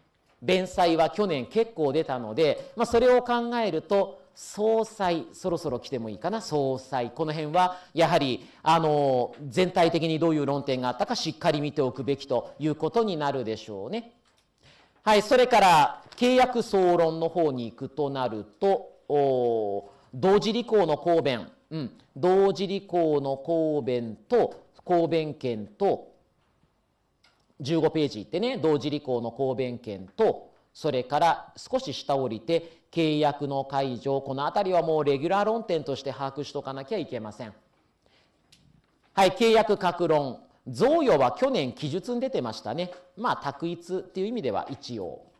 弁済は去年結構出たので、まあ、それを考えると、総裁、そろそろ来てもいいかな、総裁。この辺は、やはり、あの、全体的にどういう論点があったかしっかり見ておくべきということになるでしょうね。はい、それから、契約総論の方に行くとなると同時履行の公弁、うん、同時履行の公弁と公弁権と15ページ行ってね同時履行の公弁権とそれから少し下降りて契約の解除この辺りはもうレギュラー論点として把握しとかなきゃいけません。はい契約各論贈与は去年記述に出てましたねまあ択一っていう意味では一応。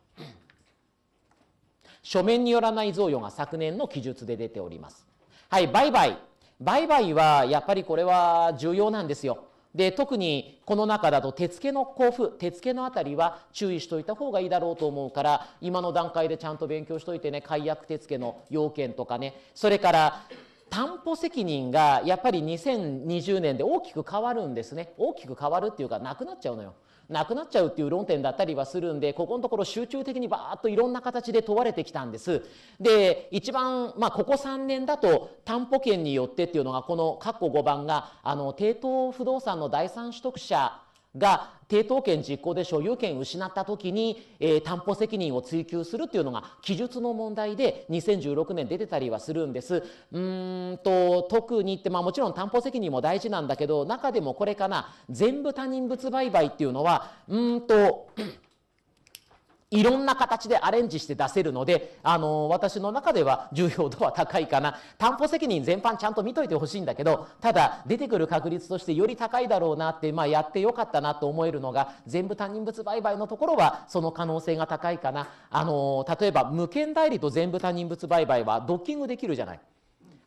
書面によらない贈与が昨年の記述で出ております。はい、売買。売買はやっぱりこれは重要なんですよ。で、特にこの中だと手付の交付、手付のあたりは注意しといた方がいいだろうと思うから、今の段階でちゃんと勉強しといてね、解約手付の要件とかね、それから担保責任がやっぱり2020年で大きく変わるんですね。大きく変わるっていうかなくなっちゃうのよ。なくなっちゃうっていう論点だったりはするんでここのところ集中的にバーッといろんな形で問われてきたんです。で一番、まあ、ここ3年だと担保権によってっていうのがこの括弧5番があの低等不動産の第三取得者が抵当権実行で所有権失った時に、えー、担保責任を追及するっていうのが記述の問題で2016年出てたりはするんです。うんと特にって、まあ、もちろん担保責任も大事なんだけど中でもこれかな全部他人物売買っていうのはうんといろんな形でアレンジして出せるので、あの、私の中では重要度は高いかな。担保責任全般ちゃんと見といてほしいんだけど、ただ出てくる確率としてより高いだろうなって、まあやってよかったなと思えるのが、全部担任物売買のところはその可能性が高いかな。あの、例えば無権代理と全部担任物売買はドッキングできるじゃない。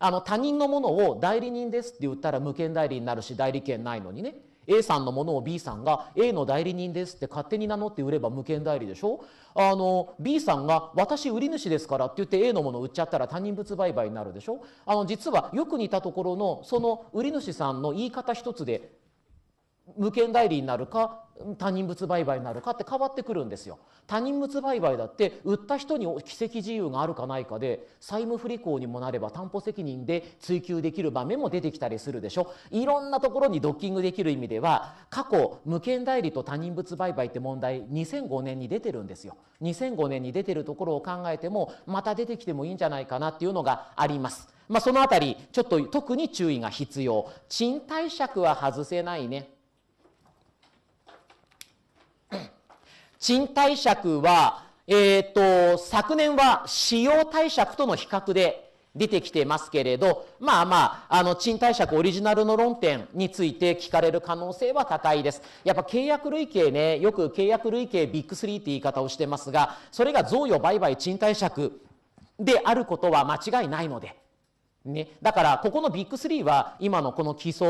あの、他人のものを代理人ですって言ったら無権代理になるし、代理権ないのにね。A さんのものを B さんが A の代理人ですって勝手に名乗って売れば無権代理でしょあの B さんが私売り主ですからって言って A のものを売っちゃったら他人物売買になるでしょあの実はよく似たところのその売り主さんの言い方一つで無権代理になるか他人物売買になるかって変わってくるんですよ。他人物売買だって売った人に奇跡自由があるかないかで債務不履行にもなれば担保責任で追及できる場面も出てきたりするでしょ。いろんなところにドッキングできる意味では過去無権代理と他人物売買って問題2005年に出てるんですよ。2005年に出てるところを考えてもまた出てきてもいいんじゃないかなっていうのがあります。まあ、そのあたりちょっと特に注意が必要。賃貸借は外せないね。賃貸借は、えっ、ー、と、昨年は使用貸借との比較で出てきてますけれど、まあまあ、あの、賃貸借オリジナルの論点について聞かれる可能性は高いです。やっぱ契約類型ね、よく契約類型ビッグ3って言い方をしてますが、それが贈与売買賃貸借であることは間違いないので、ね、だからここのビッグ3は今のこの基礎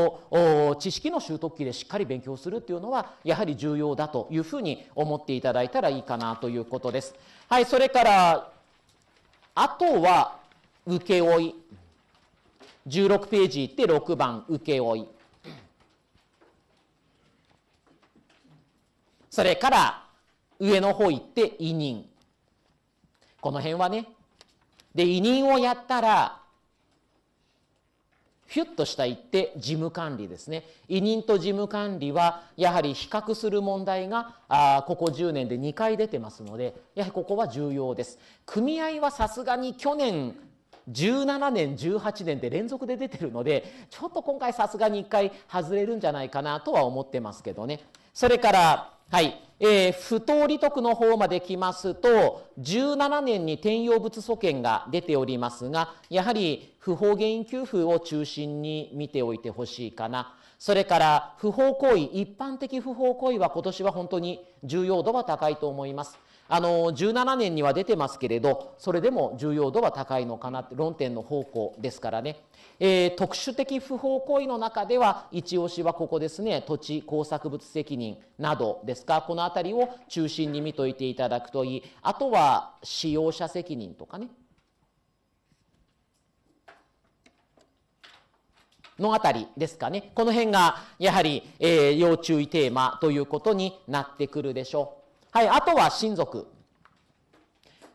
知識の習得期でしっかり勉強するっていうのはやはり重要だというふうに思っていただいたらいいかなということです。はい、それからあとは請負16ページいって6番請負それから上の方行って委任この辺はねで委任をやったらヒュッとした言って事務管理ですね委任と事務管理はやはり比較する問題があここ10年で2回出てますのでやはりここは重要です組合はさすがに去年17年18年で連続で出てるのでちょっと今回さすがに1回外れるんじゃないかなとは思ってますけどねそれからはい、えー、不当利得の方まで来ますと17年に転用物訴訟が出ておりますがやはり不法原因給付を中心に見ておいてほしいかな。それから不法行為、一般的不法行為は今年は本当に重要度は高いと思います。あの17年には出てますけれどそれでも重要度は高いのかなって論点の方向ですからね、えー、特殊的不法行為の中では一押しはここですね土地工作物責任などですかこの辺りを中心に見といていただくといいあとは使用者責任とかねの辺りですかね。この辺が、やはり、えー、要注意テーマということになってくるでしょう。はい、あとは親族。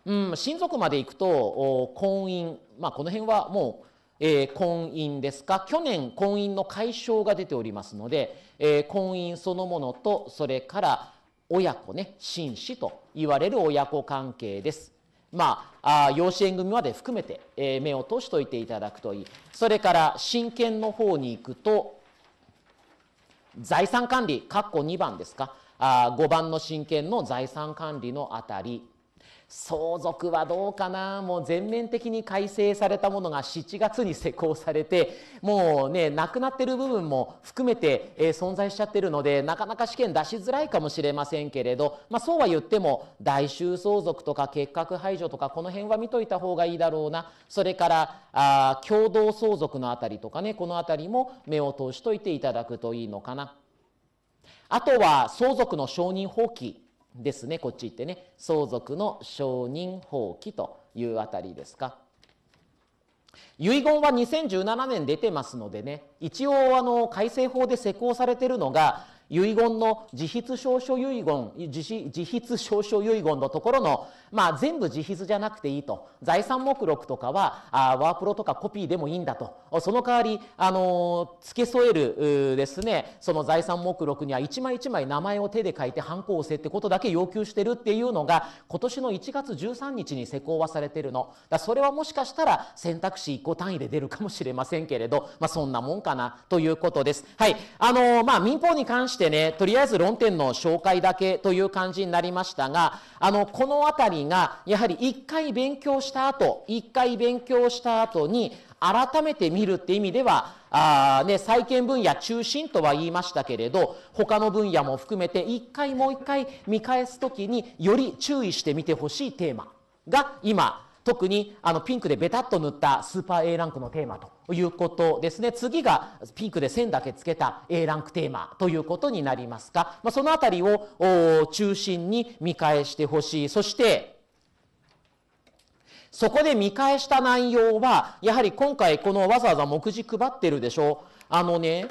うん、親族まで行くと、婚姻。まあ、この辺はもう、えー、婚姻ですか去年婚姻の解消が出ておりますので、えー、婚姻そのものとそれから親子ね紳士と言われる親子関係です。まあ、あ養子縁組まで含めて、えー、目を通しておいていただくといいそれから親権の方に行くと財産管理括弧2番ですかあ5番の親権の財産管理のあたり相続はどうかなもう全面的に改正されたものが7月に施行されてもうねなくなってる部分も含めて、えー、存在しちゃってるのでなかなか試験出しづらいかもしれませんけれど、まあ、そうは言っても大衆相続とか結核排除とかこの辺は見といた方がいいだろうなそれからあ共同相続のあたりとかねこのあたりも目を通しといていただくといいのかな。あとは相続の承認放棄ですねこっち行ってね相続の承認放棄というあたりですか遺言は2017年出てますのでね一応あの改正法で施行されてるのが遺言の自筆証書遺言、自自筆証書遺言のところの、まあ、全部自筆じゃなくていいと。財産目録とかは、あワープロとかコピーでもいいんだと。その代わり、あのー、付け添えるですね、その財産目録には一枚一枚名前を手で書いて、ハンコを押せってことだけ要求してるっていうのが、今年の1月13日に施行はされてるの。だそれはもしかしたら選択肢1個単位で出るかもしれませんけれど、まあ、そんなもんかなということです。はい。あのー、まあ、民法に関してしてね、とりあえず論点の紹介だけという感じになりましたが、あの、この辺りが、やはり1回勉強した後、1回勉強した後に、改めて見るって意味では、あね、債権分野中心とは言いましたけれど、他の分野も含めて、一回もう一回見返す時により注意してみてほしいテーマが今、特にあのピンクでベタっと塗ったスーパー A ランクのテーマということですね。次がピンクで線だけつけた A ランクテーマということになりますが、まあ、そのあたりを中心に見返してほしい。そして、そこで見返した内容は、やはり今回このわざわざ目次配ってるでしょ。あのね、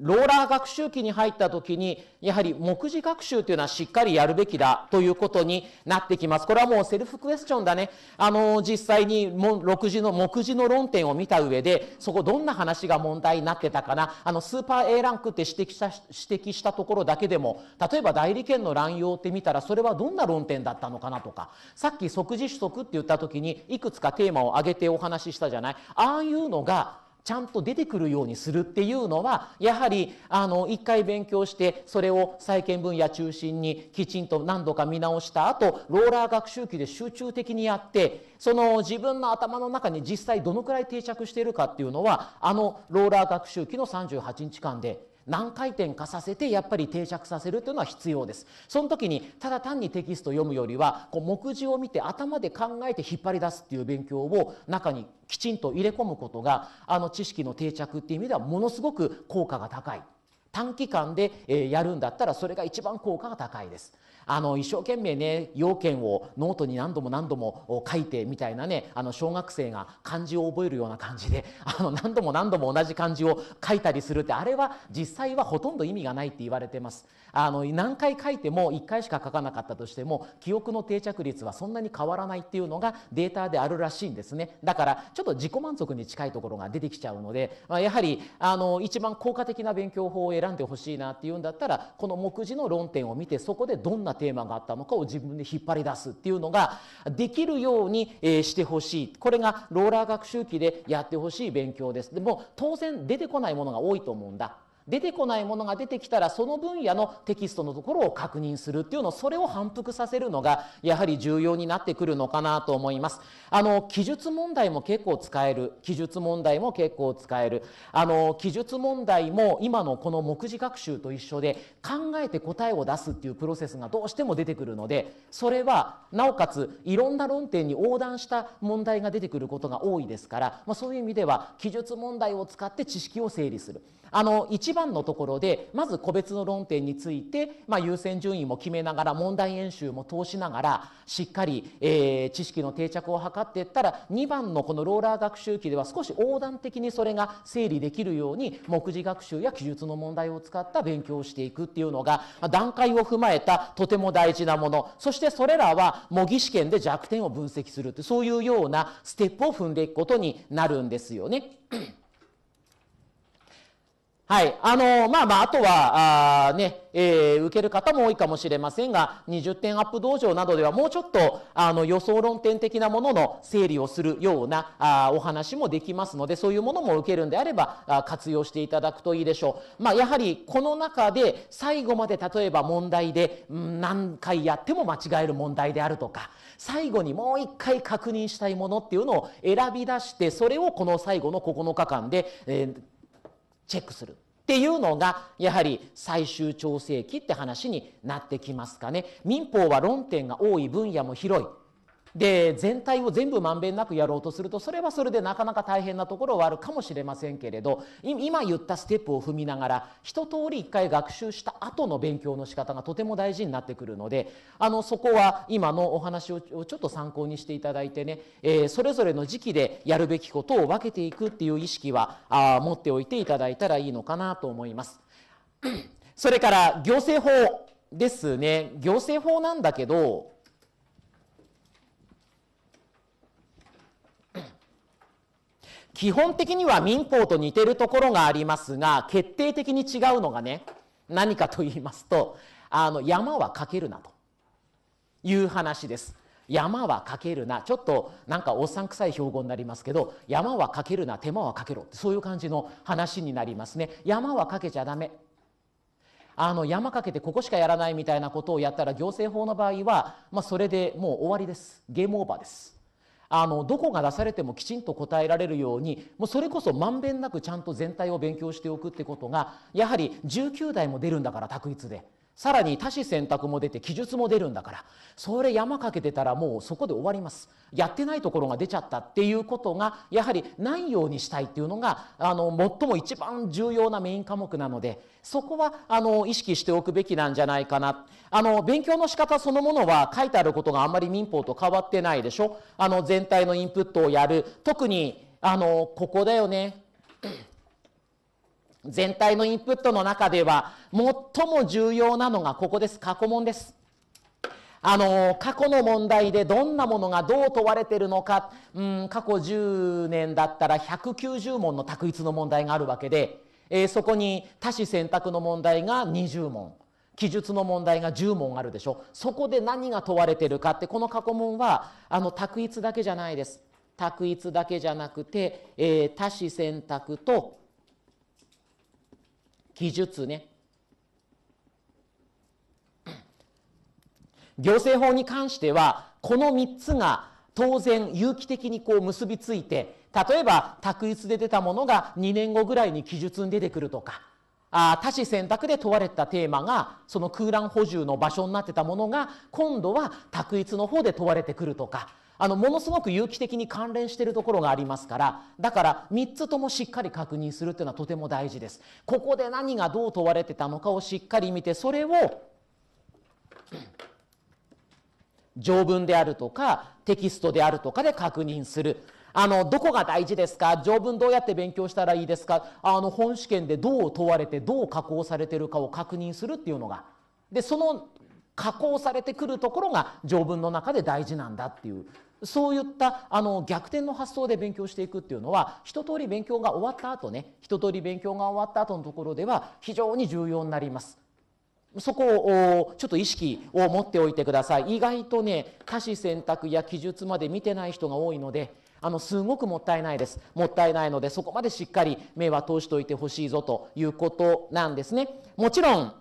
ローラー学習期に入った時に、やはり目次学習というのはしっかりやるべきだということになってきます。これはもうセルフクエスチョンだね。あの、実際にも、6次の、目次の論点を見た上で、そこどんな話が問題になってたかな。あの、スーパー A ランクって指摘した、指摘したところだけでも、例えば代理権の乱用って見たら、それはどんな論点だったのかなとか、さっき即時取得って言った時に、いくつかテーマを挙げてお話ししたじゃない。ああいうのが、ちゃんと出てくるようにするっていうのはやはりあの一回勉強してそれを債権分野中心にきちんと何度か見直した後ローラー学習期で集中的にやってその自分の頭の中に実際どのくらい定着しているかっていうのはあのローラー学習期の38日間で何回転かさせてやっぱり定着させるというのは必要です。その時にただ単にテキストを読むよりはこう目次を見て頭で考えて引っ張り出すっていう勉強を中にきちんと入れ込むことがあの知識の定着っていう意味ではものすごく効果が高い。短期間でやるんだったらそれが一番効果が高いです。あの一生懸命ね要件をノートに何度も何度も書いてみたいなねあの小学生が漢字を覚えるような感じで (laughs) あの何度も何度も同じ漢字を書いたりするってあれは実際はほとんど意味がないって言われてます。あの何回書いても1回しか書かなかったとしても記憶の定着率はそんなに変わらないっていうのがデータであるらしいんですね。だからちょっと自己満足に近いところが出てきちゃうので、まあ、やはりあの一番効果的な勉強法を選んでほしいなっていうんだったらこの目次の論点を見てそこでどんなテーマがあったのかを自分で引っ張り出すっていうのができるようにしてほしいこれがローラー学習期でやってほしい勉強ですでも当然出てこないものが多いと思うんだ出てこないものが出てきたらその分野のテキストのところを確認するっていうのそれを反復させるのがやはり重要になってくるのかなと思います。あの記述問題も結構使える記述問題も結構使えるあの記述問題も今のこの目次学習と一緒で考えて答えを出すっていうプロセスがどうしても出てくるのでそれはなおかついろんな論点に横断した問題が出てくることが多いですから、まあ、そういう意味では記述問題を使って知識を整理する。あの、一番のところで、まず個別の論点について、まあ、優先順位も決めながら、問題演習も通しながら、しっかり、えー、知識の定着を図っていったら、2番のこのローラー学習機では少し横断的にそれが整理できるように、目次学習や記述の問題を使った勉強をしていくっていうのが、段階を踏まえたとても大事なもの。そしてそれらは模擬試験で弱点を分析するって、そういうようなステップを踏んでいくことになるんですよね。はい。あの、まあまあ、あとは、あね、えー、受ける方も多いかもしれませんが、20点アップ道場などではもうちょっと、あの、予想論点的なものの整理をするような、あお話もできますので、そういうものも受けるんであれば、あ活用していただくといいでしょう。まあ、やはり、この中で、最後まで例えば問題で、何回やっても間違える問題であるとか、最後にもう一回確認したいものっていうのを選び出して、それをこの最後の9日間で、えーチェックするっていうのがやはり最終調整期って話になってきますかね。民法は論点が多い分野も広い。で全体を全部まんべんなくやろうとするとそれはそれでなかなか大変なところはあるかもしれませんけれど今言ったステップを踏みながら一通り一回学習した後の勉強の仕方がとても大事になってくるのであのそこは今のお話をちょっと参考にしていただいてね、えー、それぞれの時期でやるべきことを分けていくっていう意識はあ持っておいていただいたらいいのかなと思います。それから行政法ですね行政法なんだけど基本的には民法と似てるところがありますが、決定的に違うのがね、何かと言いますと、あの、山はかけるなという話です。山はかけるな。ちょっとなんかおっさん臭い標語になりますけど、山はかけるな、手間はかけろって、そういう感じの話になりますね。山はかけちゃダメ。あの、山かけてここしかやらないみたいなことをやったら行政法の場合は、まあ、それでもう終わりです。ゲームオーバーです。あのどこが出されてもきちんと答えられるようにもうそれこそまんべんなくちゃんと全体を勉強しておくってことがやはり19代も出るんだから択一でさらに多子選択も出て記述も出るんだからそれ山かけてたらもうそこで終わりますやってないところが出ちゃったっていうことがやはりないようにしたいっていうのがあの最も一番重要なメイン科目なのでそこはあの意識しておくべきなんじゃないかなあの勉強の仕方そのものは書いてあることがあんまり民法と変わってないでしょあの全体のインプットをやる特にあのここだよね全体のインプットの中では最も重要なのがここです過去問です。あの過去の問題でどんなものがどう問われてるのか、うん、過去10年だったら190問の択一の問題があるわけで、えー、そこに多子選択の問題が20問記述の問題が10問あるでしょそこで何が問われてるかってこの過去問はあの択一だけじゃないです。択一だけじゃなくて、えー、多子選択と技術ね行政法に関してはこの3つが当然有機的にこう結びついて例えば択一で出たものが2年後ぐらいに記述に出てくるとかあ多子選択で問われたテーマがその空欄補充の場所になってたものが今度は択一の方で問われてくるとかあの、ものすごく有機的に関連しているところがありますから、だから3つともしっかり確認するというのはとても大事です。ここで何がどう問われてたのかをしっかり見て、それを、条文であるとか、テキストであるとかで確認する。あの、どこが大事ですか条文どうやって勉強したらいいですかあの、本試験でどう問われて、どう加工されてるかを確認するっていうのが。で、その加工されてくるところが条文の中で大事なんだっていうそういったあの逆転の発想で勉強していくっていうのは一通り勉強が終わった後ね一通り勉強が終わった後のところでは非常に重要になります。そこをちょっと意識を持っておいてください。意外とね歌詞選択や記述まで見てない人が多いのであのすごくもったいないですもったいないのでそこまでしっかり目は通しておいてほしいぞということなんですね。もちろん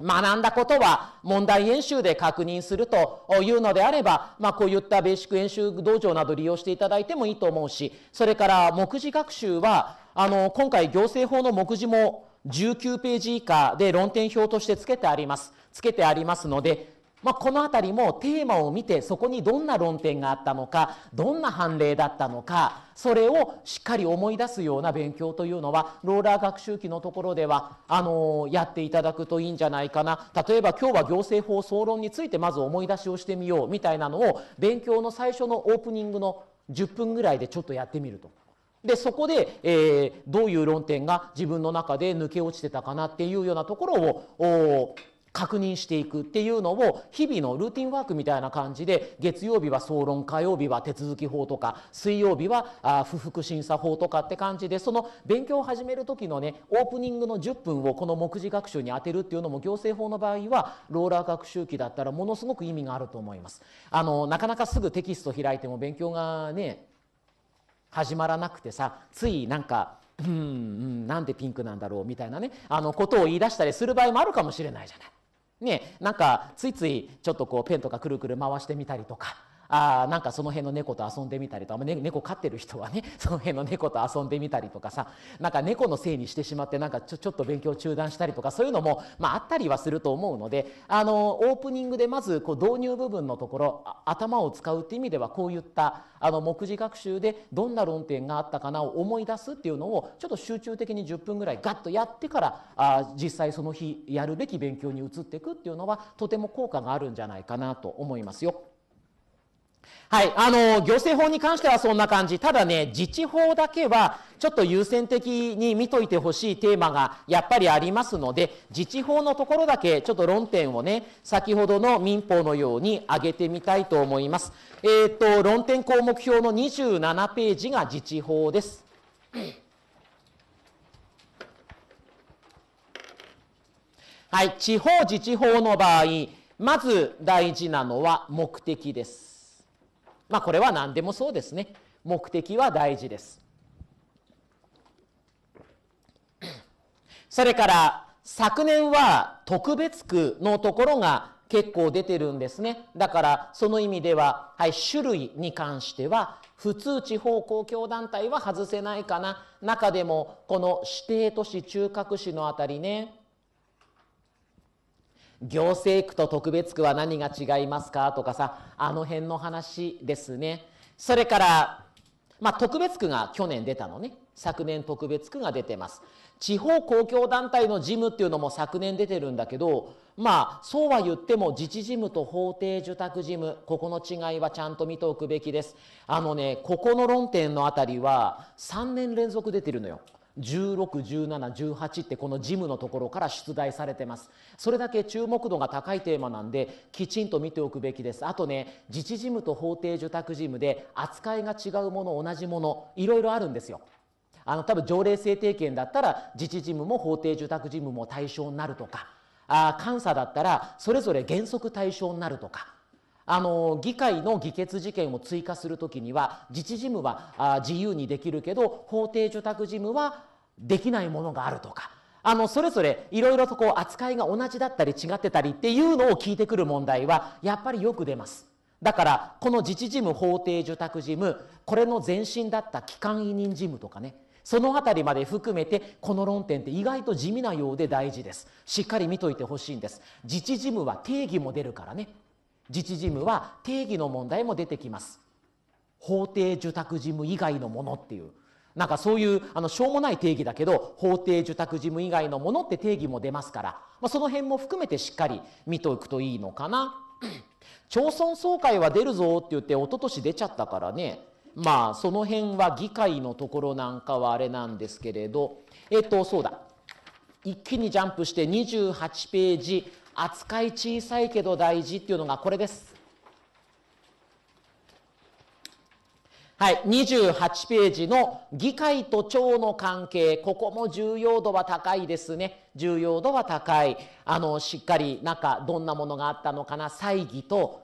学んだことは問題演習で確認するというのであれば、まあ、こういったベーシック演習道場など利用していただいてもいいと思うし、それから目次学習は、あの、今回行政法の目次も19ページ以下で論点表として付けてあります。付けてありますので、まあ、この辺りもテーマを見てそこにどんな論点があったのかどんな判例だったのかそれをしっかり思い出すような勉強というのはローラー学習期のところではあのやっていただくといいんじゃないかな例えば今日は行政法総論についてまず思い出しをしてみようみたいなのを勉強の最初のオープニングの10分ぐらいでちょっとやってみると。でそこで、えー、どういう論点が自分の中で抜け落ちてたかなっていうようなところを確認していくっていうのを日々のルーティンワークみたいな感じで月曜日は総論火曜日は手続き法とか水曜日はあ不服審査法とかって感じでその勉強を始める時のねオープニングの10分をこの目次学習に当てるっていうのも行政法の場合はローラー学習期だったらものすごく意味があると思います。あのなかなかすぐテキスト開いても勉強がね始まらなくてさついなんかうんうんなんでピンクなんだろうみたいなねあのことを言い出したりする場合もあるかもしれないじゃない。ね、なんかついついちょっとこうペンとかくるくる回してみたりとかあなんかその辺の猫と遊んでみたりとか、ね、猫飼ってる人はね (laughs) その辺の猫と遊んでみたりとかさなんか猫のせいにしてしまってなんかちょちょっと勉強中断したりとかそういうのも、まあ、あったりはすると思うのであのオープニングでまずこう導入部分のところ頭を使うっていう意味ではこういったあの目次学習でどんな論点があったかなを思い出すっていうのをちょっと集中的に10分ぐらいガッとやってからあ実際その日やるべき勉強に移っていくっていうのはとても効果があるんじゃないかなと思いますよ。はい、あの行政法に関してはそんな感じ、ただね、自治法だけはちょっと優先的に見といてほしいテーマがやっぱりありますので、自治法のところだけちょっと論点をね、先ほどの民法のように挙げてみたいと思います。えー、っと、論点項目表の27ページが自治法です。はい、地方自治法の場合、まず大事なのは目的です。まあこれは何でもそうですね目的は大事ですそれから昨年は特別区のところが結構出てるんですね。だからその意味では、はい、種類に関しては普通地方公共団体は外せないかな。中でもこの指定都市中核市のあたりね行政区と特別区は何が違いますかとかさあの辺の話ですねそれからまあ特別区が去年出たのね昨年特別区が出てます地方公共団体の事務っていうのも昨年出てるんだけどまあそうは言っても自治事務と法定受託事務ここの違いはちゃんと見ておくべきですあのねここの論点のあたりは3年連続出てるのよ161718ってこのジムのところから出題されてますそれだけ注目度が高いテーマなんできちんと見ておくべきですあとね自治事務と法定受託事務で扱いが違うもの同じものいろいろあるんですよあの多分条例制定権だったら自治事務も法定受託事務も対象になるとかあ監査だったらそれぞれ原則対象になるとかあの議会の議決事件を追加する時には自治事務は自由にできるけど法定受託事務はできないものがあるとかあのそれぞれいろいろとこう扱いが同じだったり違ってたりっていうのを聞いてくる問題はやっぱりよく出ます。だからこの自治事務法定受託事務これの前身だった機関委任事務とかねその辺りまで含めてこの論点って意外と地味なようで大事ですしっかり見といてほしいんです自治事務は定義も出るからね自治事務は定義の問題も出てきます。法定受託事務以外のものっていう。なんかそういうあのしょうもない定義だけど法定受託事務以外のものって定義も出ますから、まあ、その辺も含めてしっかり見ておくといいのかな。町 (clears throat) 村総会は出るぞって言って一昨年出ちゃったからねまあその辺は議会のところなんかはあれなんですけれどえっとそうだ一気にジャンプして28ページ扱い小さいけど大事っていうのがこれです。はい、28ページの議会と町の関係、ここも重要度は高いですね。重要度は高い。あの、しっかり中、どんなものがあったのかな、歳議と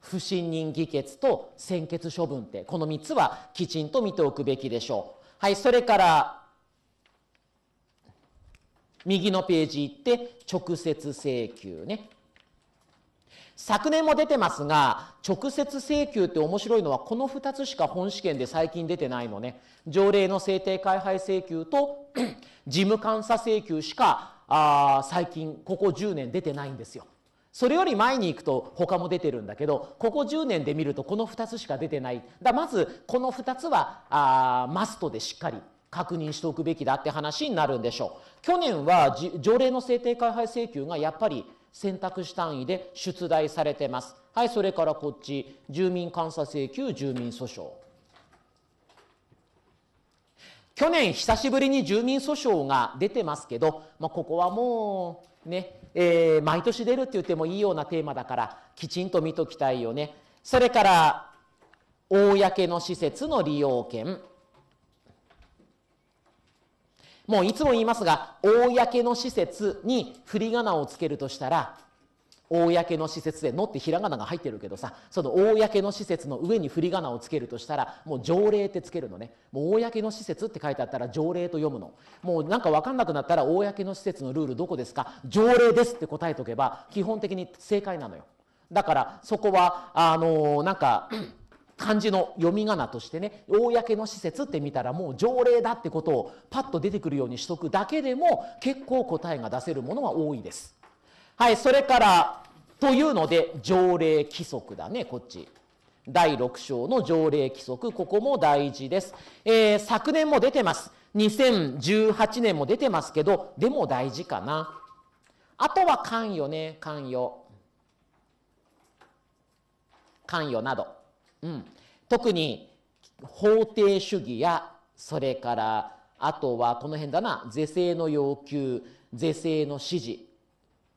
不信任議決と専決処分って、この3つはきちんと見ておくべきでしょう。はい、それから右のページ行って直接請求ね。昨年も出てますが直接請求って面白いのはこの2つしか本試験で最近出てないのね条例の制定開廃請求と (clears throat) 事務監査請求しかあ最近ここ10年出てないんですよ。それより前に行くと他も出てるんだけどここ10年で見るとこの2つしか出てないだまずこの2つはあマストでしっかり確認しておくべきだって話になるんでしょう。去年は条例の制定開廃請求がやっぱり選択肢単位で出題されてます。はい、それからこっち、住民監査請求、住民訴訟。去年久しぶりに住民訴訟が出てますけど、まあ、ここはもうね、えー、毎年出るって言ってもいいようなテーマだからきちんと見ときたいよね。それから公の施設の利用権もういつも言いますが、公の施設に振り仮名をつけるとしたら、公の施設で「の」ってひらがなが入ってるけどさその公の施設の上に振り仮名をつけるとしたらもう条例ってつけるのねもう公の施設って書いてあったら条例と読むのもうなんか分かんなくなったら公の施設のルールどこですか条例ですって答えとけば基本的に正解なのよだからそこはあのー、なんか漢字の読み仮名としてね、公の施設って見たらもう条例だってことをパッと出てくるようにしとくだけでも結構答えが出せるものは多いです。はい、それから、というので、条例規則だね、こっち。第6章の条例規則、ここも大事です。えー、昨年も出てます。2018年も出てますけど、でも大事かな。あとは関与ね、関与。関与など。うん、特に法定主義やそれからあとはこの辺だな是正の要求是正の指示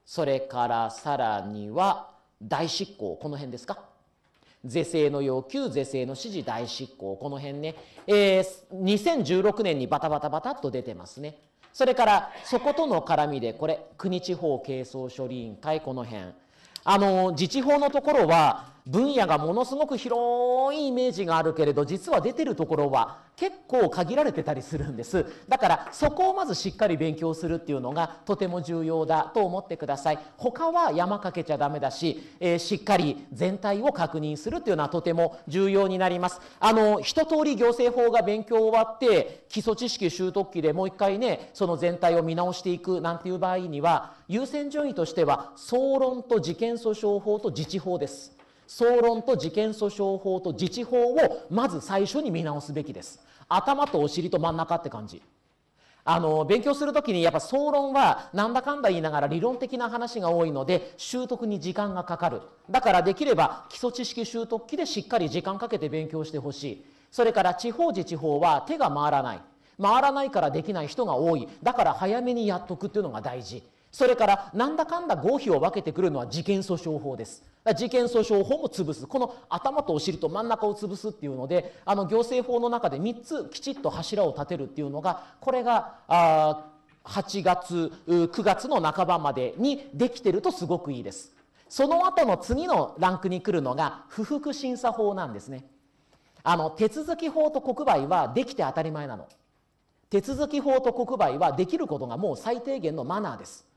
それからさらには大執行この辺ですか是正の要求是正の指示大執行この辺ね、えー、2016年にバタバタバタっと出てますねそれからそことの絡みでこれ国地方係争処理委員会この辺あの自治法のところは分野がものすごく広いイメージがあるけれど実は出てるところは結構限られてたりするんですだからそこをまずしっかり勉強するっていうのがとても重要だと思ってください他は山かけちゃダメだし、えー、しっかり全体を確認するっていうのはとても重要になりますあの一通り行政法が勉強終わって基礎知識習得期でもう一回ねその全体を見直していくなんていう場合には優先順位としては総論と事件訴訟法と自治法です総論と事件訴訟法と自治法をまず最初に見直すべきです頭とお尻と真ん中って感じあの勉強する時にやっぱ総論はなんだかんだ言いながら理論的な話が多いので習得に時間がかかるだからできれば基礎知識習得期でしっかり時間かけて勉強してほしいそれから地方自治法は手が回らない回らないからできない人が多いだから早めにやっとくっていうのが大事それからなんだかんだ合否を分けてくるのは事件訴訟法です事件訴訟法も潰すこの頭とお尻と真ん中を潰すっていうのであの行政法の中で3つきちっと柱を立てるっていうのがこれがあ8月9月の半ばまでにできてるとすごくいいですその後の次のランクに来るのが不服審査法なんですねあの手続き法と国賠はできて当たり前なの手続き法と国賠はできることがもう最低限のマナーです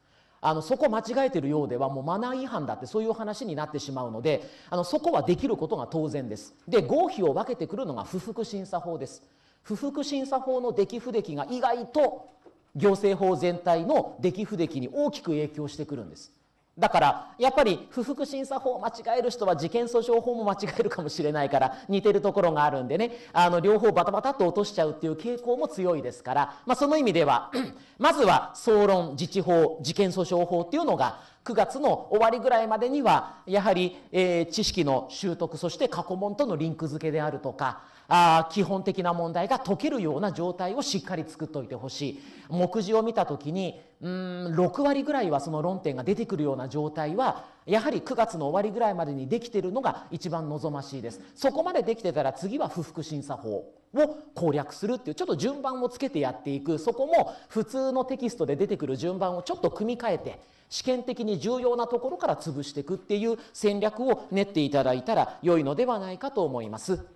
あの、そこ間違えてるようではもうマナー違反だってそういう話になってしまうので、あの、そこはできることが当然です。で、合否を分けてくるのが不服審査法です。不服審査法の出来不出来が意外と行政法全体の出来不出来に大きく影響してくるんです。だから、やっぱり不服審査法を間違える人は事件訴訟法も間違えるかもしれないから、似てるところがあるんでね、あの、両方バタバタと落としちゃうっていう傾向も強いですから、まあ、その意味では、(clears throat) まずは、総論、自治法、事件訴訟法っていうのが、9月の終わりぐらいまでには、やはり、えー、知識の習得、そして過去問とのリンク付けであるとか、あ基本的な問題が解けるような状態をしっかり作っておいてほしい目次を見た時にうん6割ぐらいはその論点が出てくるような状態はやはり9月の終わりぐらいまでにできてるのが一番望ましいですそこまでできてたら次は不服審査法を攻略するっていうちょっと順番をつけてやっていくそこも普通のテキストで出てくる順番をちょっと組み替えて試験的に重要なところから潰していくっていう戦略を練っていただいたら良いのではないかと思います。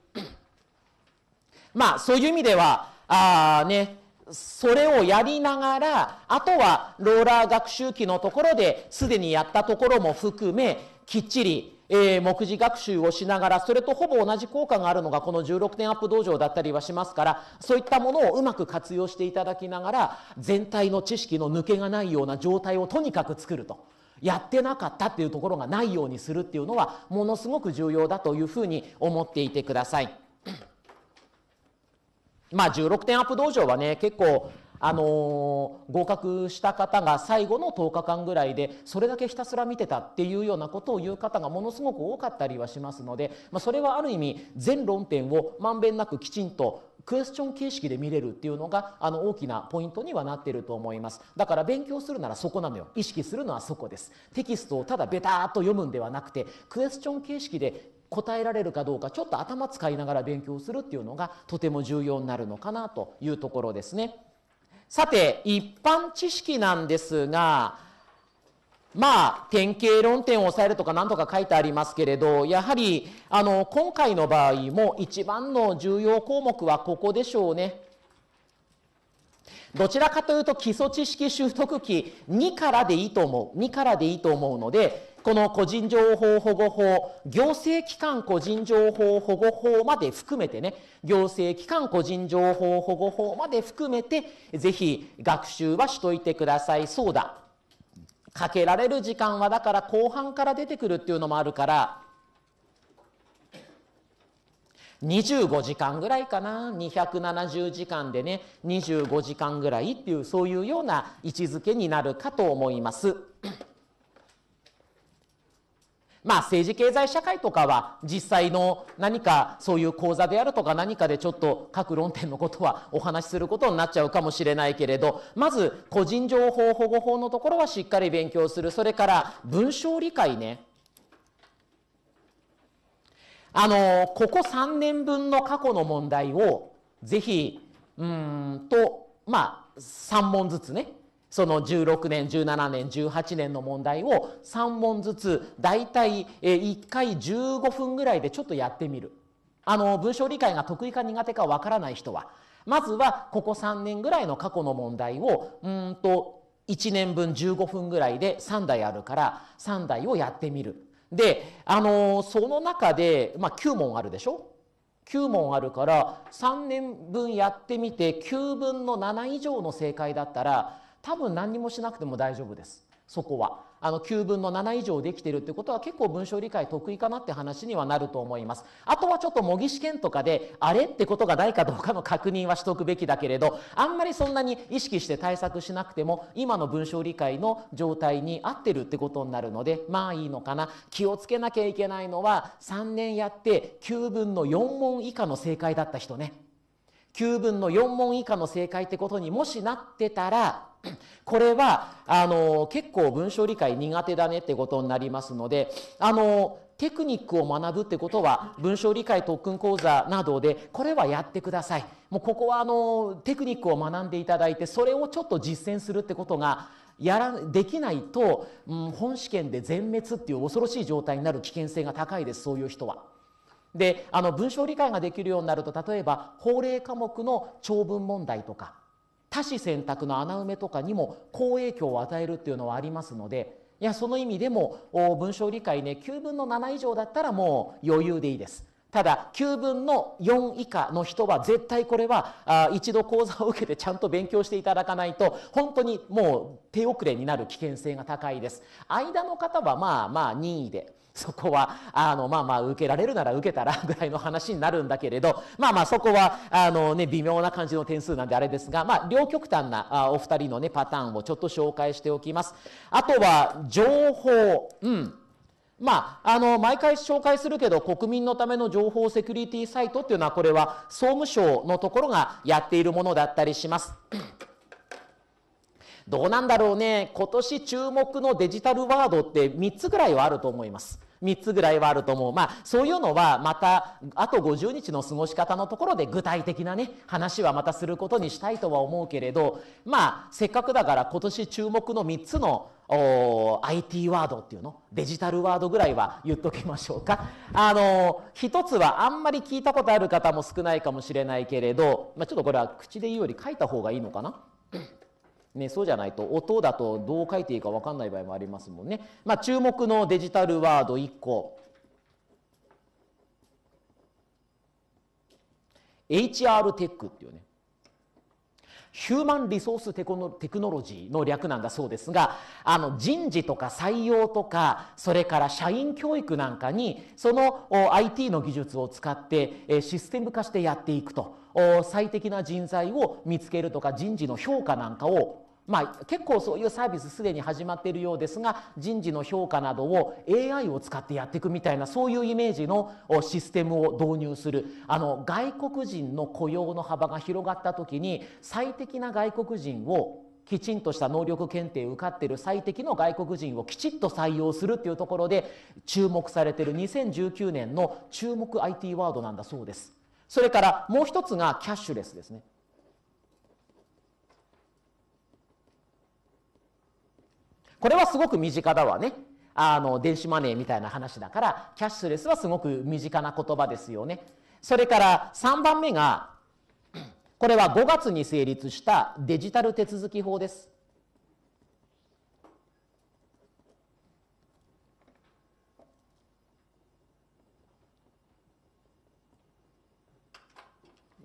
まあそういう意味では、あね、それをやりながら、あとはローラー学習機のところですでにやったところも含め、きっちり、えー、目次学習をしながら、それとほぼ同じ効果があるのがこの16点アップ道場だったりはしますから、そういったものをうまく活用していただきながら、全体の知識の抜けがないような状態をとにかく作ると。やってなかったっていうところがないようにするっていうのはものすごく重要だというふうに思っていてください。まあ、16点アップ道場はね結構あのー、合格した方が最後の10日間ぐらいでそれだけひたすら見てたっていうようなことを言う方がものすごく多かったりはしますので、まあ、それはある意味全論点をまんべんなくきちんとクエスチョン形式で見れるっていうのがあの大きなポイントにはなっていると思いますだから勉強するならそこなのよ意識するのはそこですテキストをただベターっと読むんではなくてクエスチョン形式で答えられるかどうかちょっと頭使いながら勉強するっていうのがとても重要になるのかなというところですね。さて一般知識なんですがまあ典型論点を抑えるとか何とか書いてありますけれどやはりあの今回の場合も一番の重要項目はここでしょうね。どちらかというと基礎知識習得期2からでいいと思う。2からでいいと思うので、この個人情報保護法、行政機関個人情報保護法まで含めてね、行政機関個人情報保護法まで含めて、ぜひ学習はしといてください。そうだ。かけられる時間はだから後半から出てくるっていうのもあるから、25時間ぐらいかな270時間でね25時間ぐらいっていうそういうような位置づけになるかと思います。まあ政治経済社会とかは実際の何かそういう講座であるとか何かでちょっと各論点のことはお話しすることになっちゃうかもしれないけれどまず個人情報保護法のところはしっかり勉強するそれから文章理解ねあのここ3年分の過去の問題をぜひうんとまあ3問ずつねその16年17年18年の問題を3問ずつだいたい1回15分ぐらいでちょっとやってみるあの文章理解が得意か苦手かわからない人はまずはここ3年ぐらいの過去の問題をうんと1年分15分ぐらいで3台あるから3台をやってみる。であのその中で、まあ、9問あるでしょ9問あるから3年分やってみて9分の7以上の正解だったら多分何もしなくても大丈夫です。そこは。あの、9分の7以上できてるってことは結構文章理解得意かなって話にはなると思います。あとはちょっと模擬試験とかで、あれってことがないかどうかの確認はしとくべきだけれど、あんまりそんなに意識して対策しなくても、今の文章理解の状態に合ってるってことになるので、まあいいのかな。気をつけなきゃいけないのは、3年やって9分の4問以下の正解だった人ね。9分の4問以下の正解ってことにもしなってたら、これはあの結構文章理解苦手だねってことになりますのであのテクニックを学ぶってことは文章理解特訓講座などでこれはやってくださいもうここはあのテクニックを学んでいただいてそれをちょっと実践するってことがやらできないと、うん、本試験で全滅っていう恐ろしい状態になる危険性が高いですそういう人は。であの文章理解ができるようになると例えば法令科目の長文問題とか多子選択の穴埋めとかにも好影響を与えるっていうのはありますのでいやその意味でも文章理解ね9分の7以上だったらもう余裕でいいです。ただ9分の4以下の人は絶対これは一度講座を受けてちゃんと勉強していただかないと本当にもう手遅れになる危険性が高いです間の方はまあまあ任意でそこは、あの、まあまあ、受けられるなら受けたら (laughs) ぐらいの話になるんだけれど、まあまあ、そこは、あのね、微妙な感じの点数なんであれですが、まあ、両極端なお二人のね、パターンをちょっと紹介しておきます。あとは、情報。うん。まあ、あの、毎回紹介するけど、国民のための情報セキュリティサイトっていうのは、これは総務省のところがやっているものだったりします。どうなんだろうね。今年注目のデジタルワードって3つぐらいはあると思います。3つぐらいはあると思う。まあ、そういうのはまた、あと50日の過ごし方のところで具体的なね、話はまたすることにしたいとは思うけれど、まあ、せっかくだから今年注目の3つの IT ワードっていうのデジタルワードぐらいは言っときましょうか。あのー、一つはあんまり聞いたことある方も少ないかもしれないけれど、まあ、ちょっとこれは口で言うより書いた方がいいのかなね、そうじゃないと音だとどう書いていいか分かんない場合もありますもんね。まあ、注目のデジタルワード1個 HR テックっていうねヒューマン・リソーステクノテクノロジーの略なんだそうですがあの人事とか採用とかそれから社員教育なんかにその IT の技術を使ってシステム化してやっていくと最適な人材を見つけるとか人事の評価なんかをまあ、結構そういうサービスすでに始まっているようですが人事の評価などを AI を使ってやっていくみたいなそういうイメージのシステムを導入するあの外国人の雇用の幅が広がった時に最適な外国人をきちんとした能力検定受かってる最適の外国人をきちっと採用するっていうところで注目されてる2019年の注目 IT ワードなんだそうです。それからもう一つがキャッシュレスですね。これはすごく身近だわね。あの電子マネーみたいな話だからキャッシュレスはすごく身近な言葉ですよね。それから3番目がこれは5月に成立したデジタル手続き法です。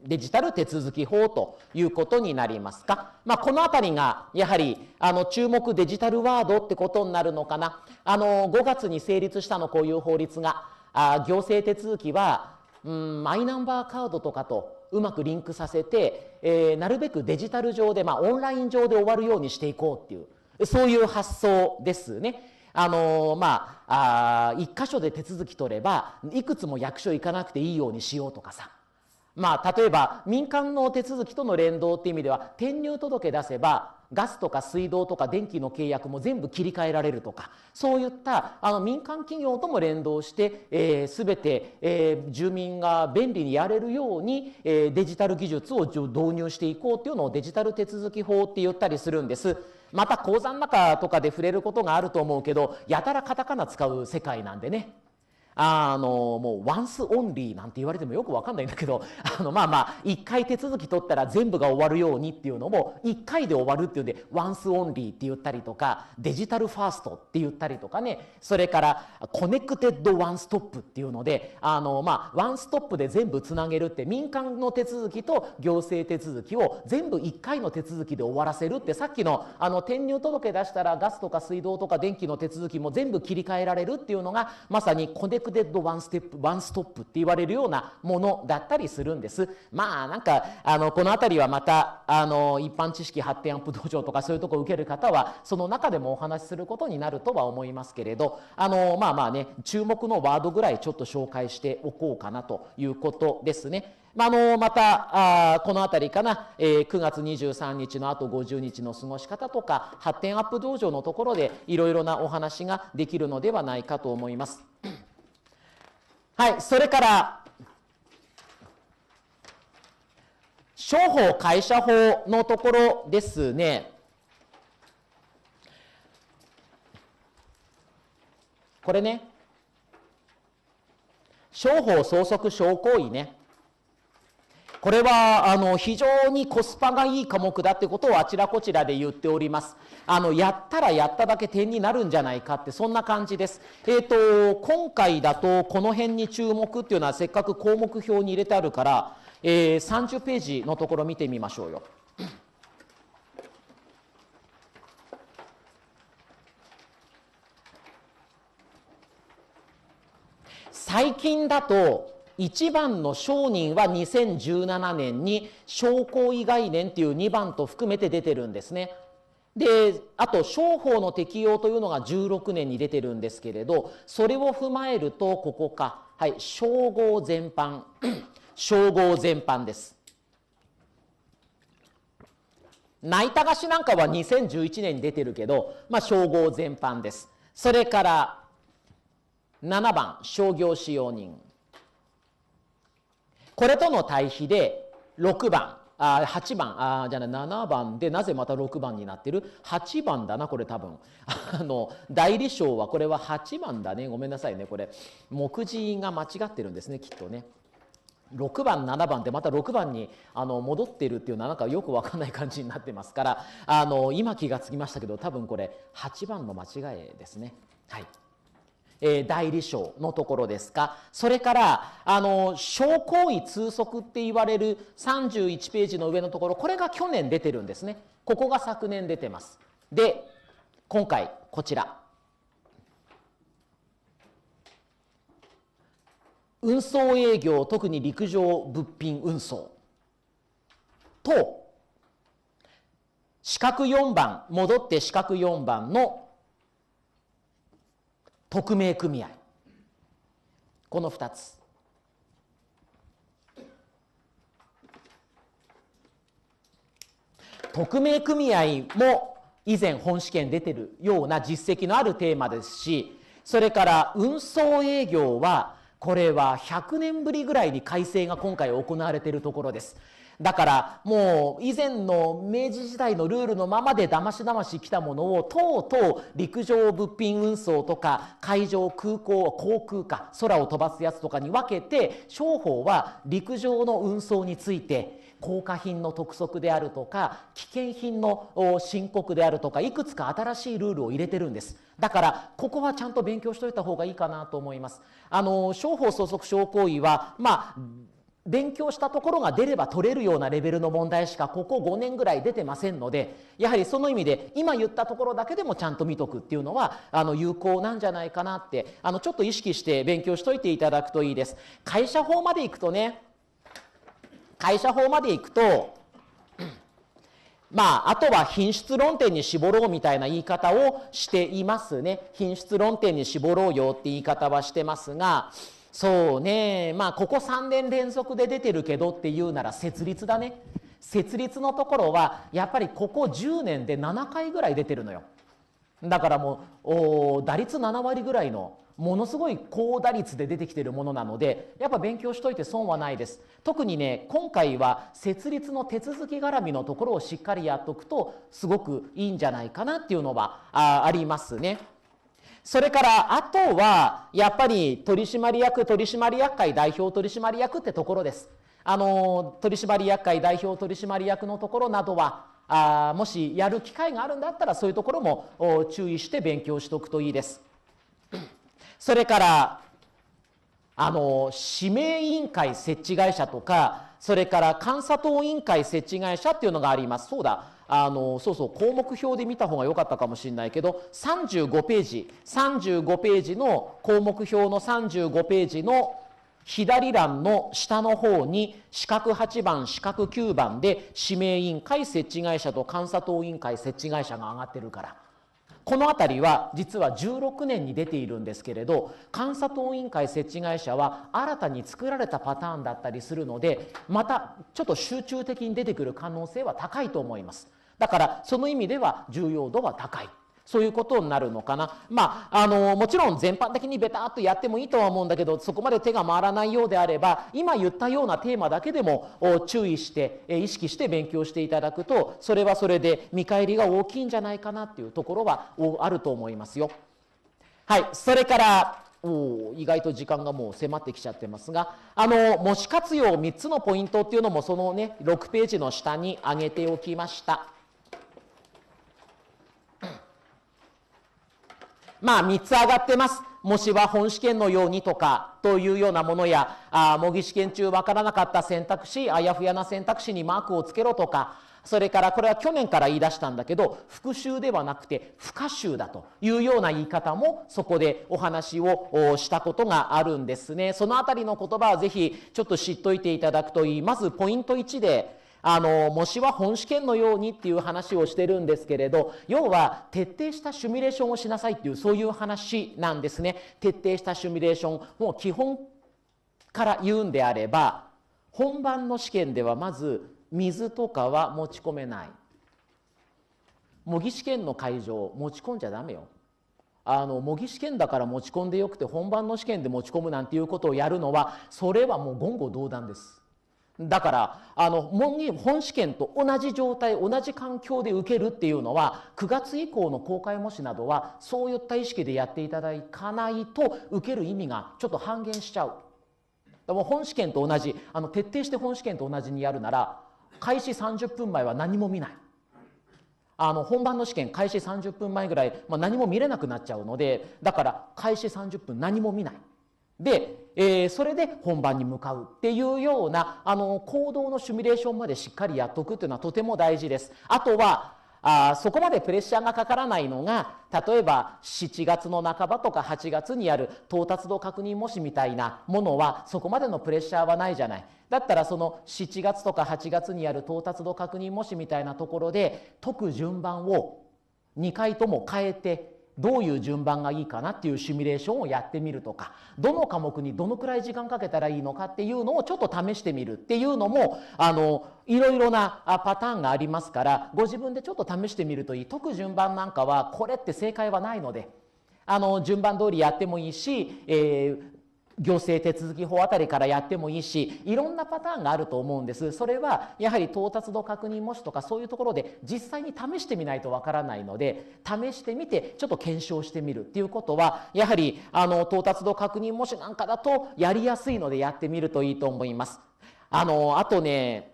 デジタル手続き法ということになりますか。まあ、このあたりが、やはり、あの、注目デジタルワードってことになるのかな。あの、5月に成立したの、こういう法律が、あ行政手続きは、うん、マイナンバーカードとかとうまくリンクさせて、えー、なるべくデジタル上で、まあ、オンライン上で終わるようにしていこうっていう、そういう発想ですね。あのー、まあ、あ一箇所で手続き取れば、いくつも役所行かなくていいようにしようとかさ。まあ、例えば民間の手続きとの連動っていう意味では転入届出せばガスとか水道とか電気の契約も全部切り替えられるとかそういったあの民間企業とも連動して、えー、全て、えー、住民が便利にやれるように、えー、デジタル技術を導入していこうっていうのをデジタル手続き法って言ったりするんです。また鉱座の中とかで触れることがあると思うけどやたらカタカナ使う世界なんでね。あの、もうワンスオンリーなんて言われてもよくわかんないんだけど、(laughs) あの、まあまあ、一回手続き取ったら全部が終わるようにっていうのも、一回で終わるっていうんで、ワンスオンリーって言ったりとか、デジタルファーストって言ったりとかね、それから、コネクテッドワンストップっていうので、あの、まあ、ワンストップで全部つなげるって、民間の手続きと行政手続きを全部一回の手続きで終わらせるって、さっきの、あの、転入届出したらガスとか水道とか電気の手続きも全部切り替えられるっていうのが、まさにコネククテッドワンステップ、ワンストップって言われるようなものだったりするんです。まあなんか、あの、この辺りはまた、あの、一般知識発展アップ道場とかそういうとこ受ける方は、その中でもお話しすることになるとは思いますけれど、あの、まあまあね、注目のワードぐらいちょっと紹介しておこうかなということですね。まあのまたあこの辺りかな、えー、9月23日のあと50日の過ごし方とか発展アップ道場のところでいろいろなお話ができるのではないかと思います。はい、それから、商法会社法のところですね。これね。商法相続証行為ね。これはあの非常にコスパがいい科目だってことをあちらこちらで言っておりますあのやったらやっただけ点になるんじゃないかってそんな感じですえっ、ー、と今回だとこの辺に注目っていうのはせっかく項目表に入れてあるから、えー、30ページのところ見てみましょうよ最近だと1番の商人は2017年に商工意概念っていう2番と含めて出てるんですね。であと商法の適用というのが16年に出てるんですけれどそれを踏まえるとここか、はい、商号全般 (clears throat) 商号全般です。泣いたがしなんかは2011年に出てるけど、まあ、商号全般です。それから7番商業使用人これとの対比で6番あ8番あじゃない7番でなぜまた6番になってる8番だなこれ多分 (laughs) あの代理賞はこれは8番だねごめんなさいねこれ目次が間違ってるんですねきっとね。6番7番ってまた6番にあの戻ってるっていうのはなんかよく分かんない感じになってますからあの今気がつきましたけど多分これ8番の間違いですね。はいえー、代理商のところですかそれからあの商行為通則って言われる31ページの上のところこれが去年出てるんですねここが昨年出てますで今回こちら運送営業特に陸上物品運送と四角4番戻って四角4番の匿名組合この2つ特命組合も以前本試験出てるような実績のあるテーマですしそれから運送営業はこれは100年ぶりぐらいに改正が今回行われているところですだからもう以前の明治時代のルールのままでだましだまし来たものをとうとう陸上物品運送とか海上空港航空か空を飛ばすやつとかに分けて商法は陸上の運送について高価品の督促であるとか危険品の申告であるとかいくつか新しいルールを入れてるんですだからここはちゃんと勉強しといた方がいいかなと思いますあの商法相続商行為はまあ勉強したところが出れば取れるようなレベルの問題しかここ5年ぐらい出てませんのでやはりその意味で今言ったところだけでもちゃんと見とくっていうのはあの有効なんじゃないかなってあのちょっと意識して勉強しといていただくといいです。会社法まで行くとね会社法まで行くと (clears throat) まあ、あとは品質論点に絞ろうみたいな言い方をしていますね。品質論点に絞ろうよって言い方はしてますが、そうねまあここ3年連続で出てるけどっていうなら設立だね設立のところはやっぱりここ10年で7回ぐらい出てるのよだからもう打率7割ぐらいのものすごい高打率で出てきてるものなのでやっぱ勉強しといて損はないです特にね今回は設立の手続き絡みのところをしっかりやっとくとすごくいいんじゃないかなっていうのはあありますね。それから、あとは、やっぱり取締役、取締役会代表取締役ってところです。あの、取締役会代表取締役のところなどは、あもしやる機会があるんだったら、そういうところも注意して勉強しておくといいです。それから、あの、指名委員会設置会社とか、それから監査等委員会設置会社っていうのがあります。そうだ。あのそうそう項目表で見た方が良かったかもしれないけど35ページ35ページの項目表の35ページの左欄の下の方に四角8番四角9番で指名委員会設置会社と監査党委員会設置会社が上がってるから。この辺りは実は16年に出ているんですけれど監査党委員会設置会社は新たに作られたパターンだったりするのでまたちょっと集中的に出てくる可能性は高いと思います。だからその意味では重要度は高い。そういうことになるのかな。まあ、あの、もちろん全般的にベターっとやってもいいとは思うんだけど、そこまで手が回らないようであれば、今言ったようなテーマだけでも注意して、意識して勉強していただくと、それはそれで見返りが大きいんじゃないかなっていうところはあると思いますよ。はい、それから、お意外と時間がもう迫ってきちゃってますがあの模試活用3つのポイントっていうのもそのね6ページの下に上げておきました。まあ、3つ上がってます。もしは本試験のようにとかというようなものや、あ模擬試験中わからなかった選択肢、あやふやな選択肢にマークをつけろとか、それからこれは去年から言い出したんだけど、復習ではなくて不可習だというような言い方もそこでお話をしたことがあるんですね。そのあたりの言葉はぜひちょっと知っといていただくといい。まずポイント1で、あの、模試は本試験のようにっていう話をしてるんですけれど、要は徹底したシミュレーションをしなさいっていう、そういう話なんですね。徹底したシミュレーション。もう基本から言うんであれば、本番の試験ではまず水とかは持ち込めない。模擬試験の会場持ち込んじゃダメよ。あの模擬試験だから持ち込んでよくて本番の試験で持ち込むなんていうことをやるのはそれはもう言語道断です。だから、あの、本試験と同じ状態、同じ環境で受けるっていうのは、9月以降の公開模試などは、そういった意識でやっていただかないと、受ける意味がちょっと半減しちゃう。でも本試験と同じ、あの、徹底して本試験と同じにやるなら、開始30分前は何も見ない。あの、本番の試験開始30分前ぐらい、まあ、何も見れなくなっちゃうので、だから開始30分何も見ない。で、えー、それで本番に向かうっていうようなあの行動のシミュレーションまでしっかりやっとくっていうのはとても大事です。あとはあそこまでプレッシャーがかからないのが例えば7月の半ばとか8月にある到達度確認模試みたいなものはそこまでのプレッシャーはないじゃない。だったらその7月とか8月にある到達度確認模試みたいなところで解く順番を2回とも変えてどういう順番がいいかなっていうシミュレーションをやってみるとかどの科目にどのくらい時間かけたらいいのかっていうのをちょっと試してみるっていうのもあのいろいろなパターンがありますからご自分でちょっと試してみるといい解く順番なんかはこれって正解はないので。あの順番通りやってもいいし、えー、行政手続法あたりからやってもいいし、いろんなパターンがあると思うんです。それは、やはり到達度確認模試とかそういうところで実際に試してみないとわからないので、試してみて、ちょっと検証してみるっていうことは、やはり、あの、到達度確認模試なんかだとやりやすいのでやってみるといいと思います。あの、あとね、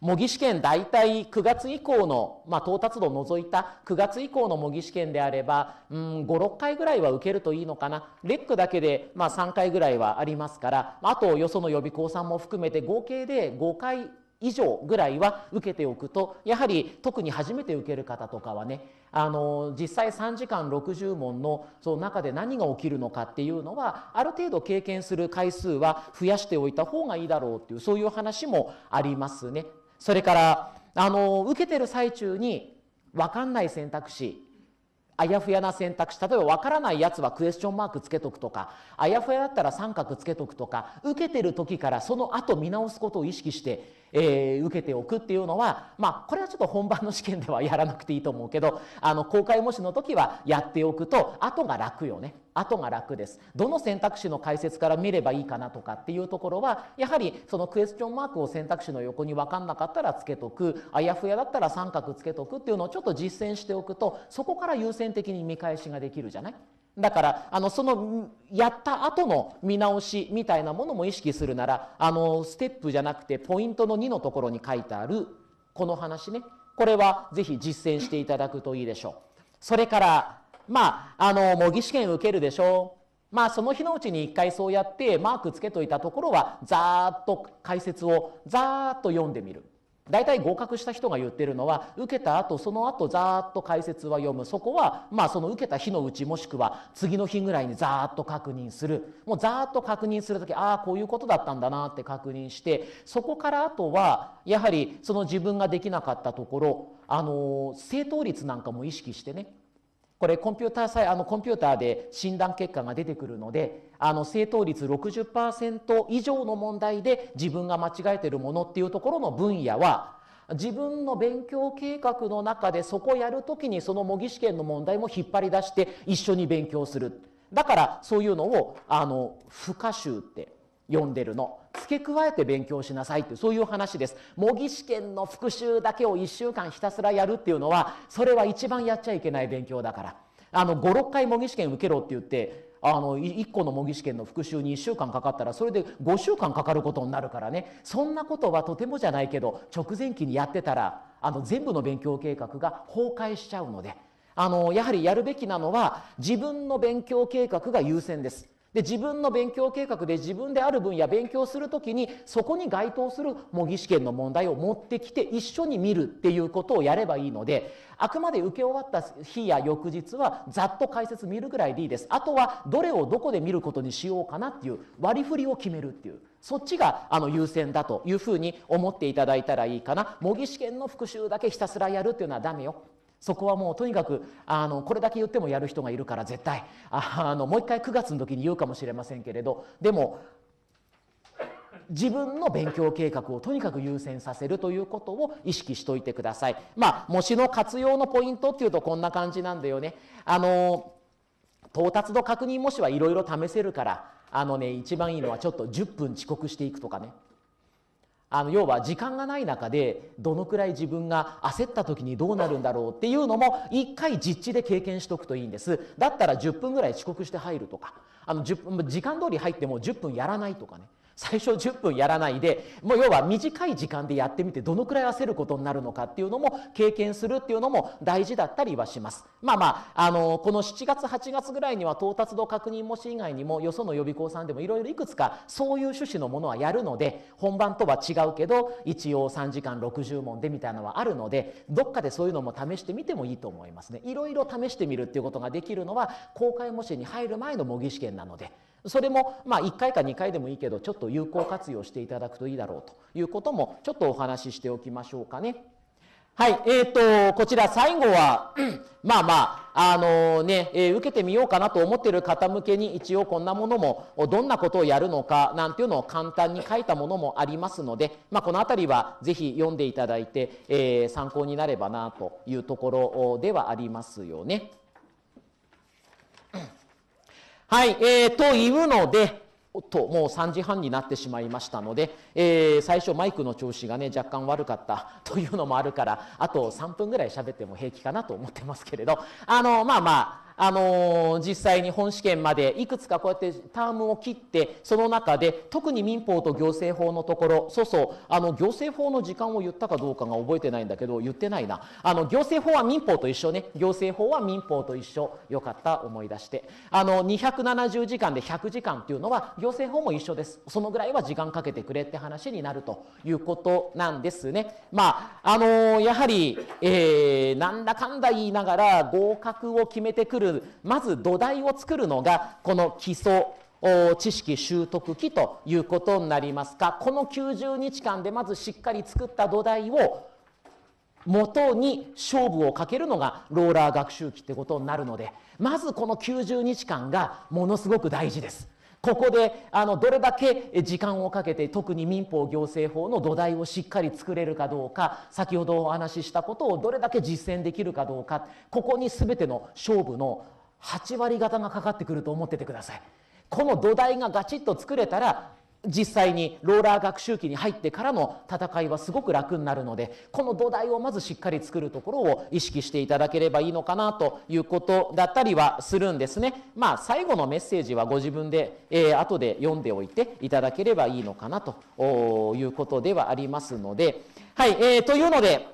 模擬試験大体9月以降の、まあ、到達度を除いた9月以降の模擬試験であれば、うん、5、6回ぐらいは受けるといいのかな。レックだけで、まあ、3回ぐらいはありますから、あとよその予備校さんも含めて合計で5回以上ぐらいは受けておくと、やはり特に初めて受ける方とかはね、あの、実際3時間60問のその中で何が起きるのかっていうのは、ある程度経験する回数は増やしておいた方がいいだろうっていう、そういう話もありますね。それからあの受けてる最中に分かんない選択肢あやふやな選択肢例えば分からないやつはクエスチョンマークつけとくとかあやふやだったら三角つけとくとか受けてる時からその後見直すことを意識してえー、受けておくっていうのは、まあ、これはちょっと本番の試験ではやらなくていいと思うけど、あの、公開模試の時はやっておくと、後が楽よね。後が楽です。どの選択肢の解説から見ればいいかなとかっていうところは、やはりそのクエスチョンマークを選択肢の横に分かんなかったらつけとく、あやふやだったら三角つけとくっていうのをちょっと実践しておくと、そこから優先的に見返しができるじゃないだからあのそのやった後の見直しみたいなものも意識するならあのステップじゃなくてポイントの2のところに書いてあるこの話ねこれはぜひ実践していただくといいでしょう。それからまああの模擬試験受けるでしょう。まあその日のうちに1回そうやってマークつけといたところはざーっと解説をざーっと読んでみる。大体合格した人が言ってるのは、受けた後、その後、ざーっと解説は読む。そこは、まあ、その受けた日のうち、もしくは、次の日ぐらいにざーっと確認する。もうざーっと確認する時ああ、こういうことだったんだなって確認して、そこからあとは、やはり、その自分ができなかったところ、あの、正答率なんかも意識してね、これコンピューターさえあのコンピューターで診断結果が出てくるのであの正答率60%以上の問題で自分が間違えてるものっていうところの分野は自分の勉強計画の中でそこやるときにその模擬試験の問題も引っ張り出して一緒に勉強する。だからそういうのをあの不可臭って読んでるの付け加えて勉強しなさいってそういう話です模擬試験の復習だけを1週間ひたすらやるっていうのはそれは一番やっちゃいけない勉強だからあの56回模擬試験受けろって言ってあの1個の模擬試験の復習に1週間かかったらそれで5週間かかることになるからねそんなことはとてもじゃないけど直前期にやってたらあの全部の勉強計画が崩壊しちゃうのであのやはりやるべきなのは自分の勉強計画が優先です。で自分の勉強計画で自分である分野勉強する時にそこに該当する模擬試験の問題を持ってきて一緒に見るっていうことをやればいいのであくまで受け終わった日や翌日はざっと解説見るぐらいでいいですあとはどれをどこで見ることにしようかなっていう割り振りを決めるっていうそっちがあの優先だというふうに思っていただいたらいいかな模擬試験の復習だけひたすらやるっていうのはダメよそこはもうとにかくあのこれだけ言ってもやる人がいるから絶対 (laughs) あのもう一回9月の時に言うかもしれませんけれどでも自分の勉強計画をとにかく優先させるということを意識しといてください。まあ、模試の活用のポイントっていうとこんな感じなんだよね。あの、到達度確認模試はいろいろ試せるから、あのね、一番いいのはちょっと10分遅刻していくとかね。あの要は時間がない中でどのくらい自分が焦った時にどうなるんだろうっていうのも一回実地で経験しておくといいんですだったら10分ぐらい遅刻して入るとかあの10分時間通り入っても10分やらないとかね最初10分やらないでもう要は短い時間でやってみてどのくらい焦ることになるのかっていうのも経験するっていうのも大事だったりはします。まあまあ、あのこの7月8月ぐらいには到達度確認模試以外にもよその予備校さんでもいろいろいくつかそういう趣旨のものはやるので本番とは違うけど一応3時間60問でみたいなのはあるのでどっかでそういうのも試してみてもいいと思いますね。いろ試してみるっていうことができるのは公開模試に入る前の模擬試験なので。それも、まあ、1回か2回でもいいけど、ちょっと有効活用していただくといいだろうということも、ちょっとお話ししておきましょうかね。はい、えー、と、こちら最後は、(clears throat) まあまあ、あのー、ね、えー、受けてみようかなと思ってる方向けに一応こんなものも、どんなことをやるのかなんていうのを簡単に書いたものもありますので、まあこの辺りはぜひ読んでいただいて、え参考になればなというところではありますよね。はい、えー、というので、おっと、もう3時半になってしまいましたので、えー、最初マイクの調子がね、若干悪かった (laughs) というのもあるから、あと3分ぐらい喋っても平気かなと思ってますけれど、あの、まあまあ、あの実際に本試験までいくつかこうやってタームを切ってその中で特に民法と行政法のところそうそうあの行政法の時間を言ったかどうかが覚えてないんだけど言ってないなあの行政法は民法と一緒ね行政法は民法と一緒よかった思い出してあの270時間で100時間っていうのは行政法も一緒ですそのぐらいは時間かけてくれって話になるということなんですね。まああのやはり、えー、なんだかんだ言いながら合格を決めてくるる、まず土台を作るのが、この基礎知識習得期ということになりますがこの90日間でまずしっかり作った土台を元に勝負をかけるのがローラー学習期ってことになるのでまずこの90日間がものすごく大事です。ここであのどれだけ時間をかけて特に民法行政法の土台をしっかり作れるかどうか先ほどお話ししたことをどれだけ実践できるかどうかここに全ての勝負の8割方がかかってくると思っててください。この土台がガチッと作れたら実際にローラー学習期に入ってからの戦いはすごく楽になるのでこの土台をまずしっかり作るところを意識していただければいいのかなということだったりはするんですね。まあ、最後のメッセージはご自分で、えー、後で読んでおいていただければいいのかなということではありますので。はい、えー、というので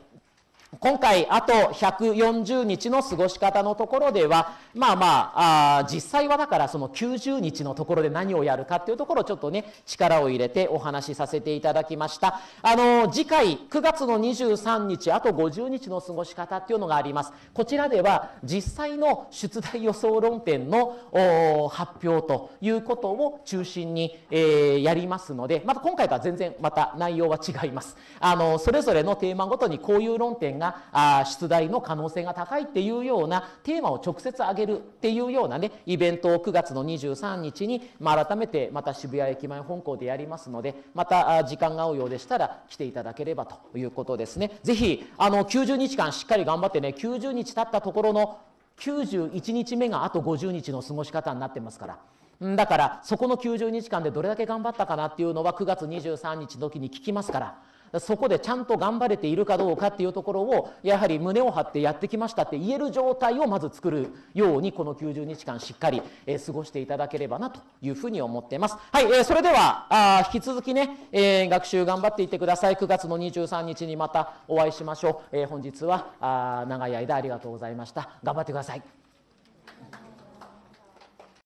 今回あと140日の過ごし方のところではまあまああ実際はだからその90日のところで何をやるかっていうところをちょっとね力を入れてお話しさせていただきましたあの次回9月の23日あと50日の過ごし方っていうのがありますこちらでは実際の出題予想論点の発表ということを中心に、えー、やりますのでまた今回とは全然また内容は違いますあのそれぞれのテーマごとにこういう論点が出題の可能性が高いっていうようなテーマを直接挙げるっていうようなねイベントを9月の23日に、まあ、改めてまた渋谷駅前本校でやりますのでまた時間が合うようでしたら来ていただければということですね。ぜひあの90日間しっかり頑張ってね90日経ったところの91日目があと50日の過ごし方になってますから。だからそこの90日間でどれだけ頑張ったかなっていうのは9月23日の時に聞きますからそこでちゃんと頑張れているかどうかっていうところをやはり胸を張ってやってきましたって言える状態をまず作るようにこの90日間しっかり、え過ごしていただければなというふうに思っています。はい、えー、それではあ引き続きね、えー、学習頑張っていってください。9月の23日にまたお会いしましょう。えー、本日はあ長い間ありがとうございました。頑張ってください。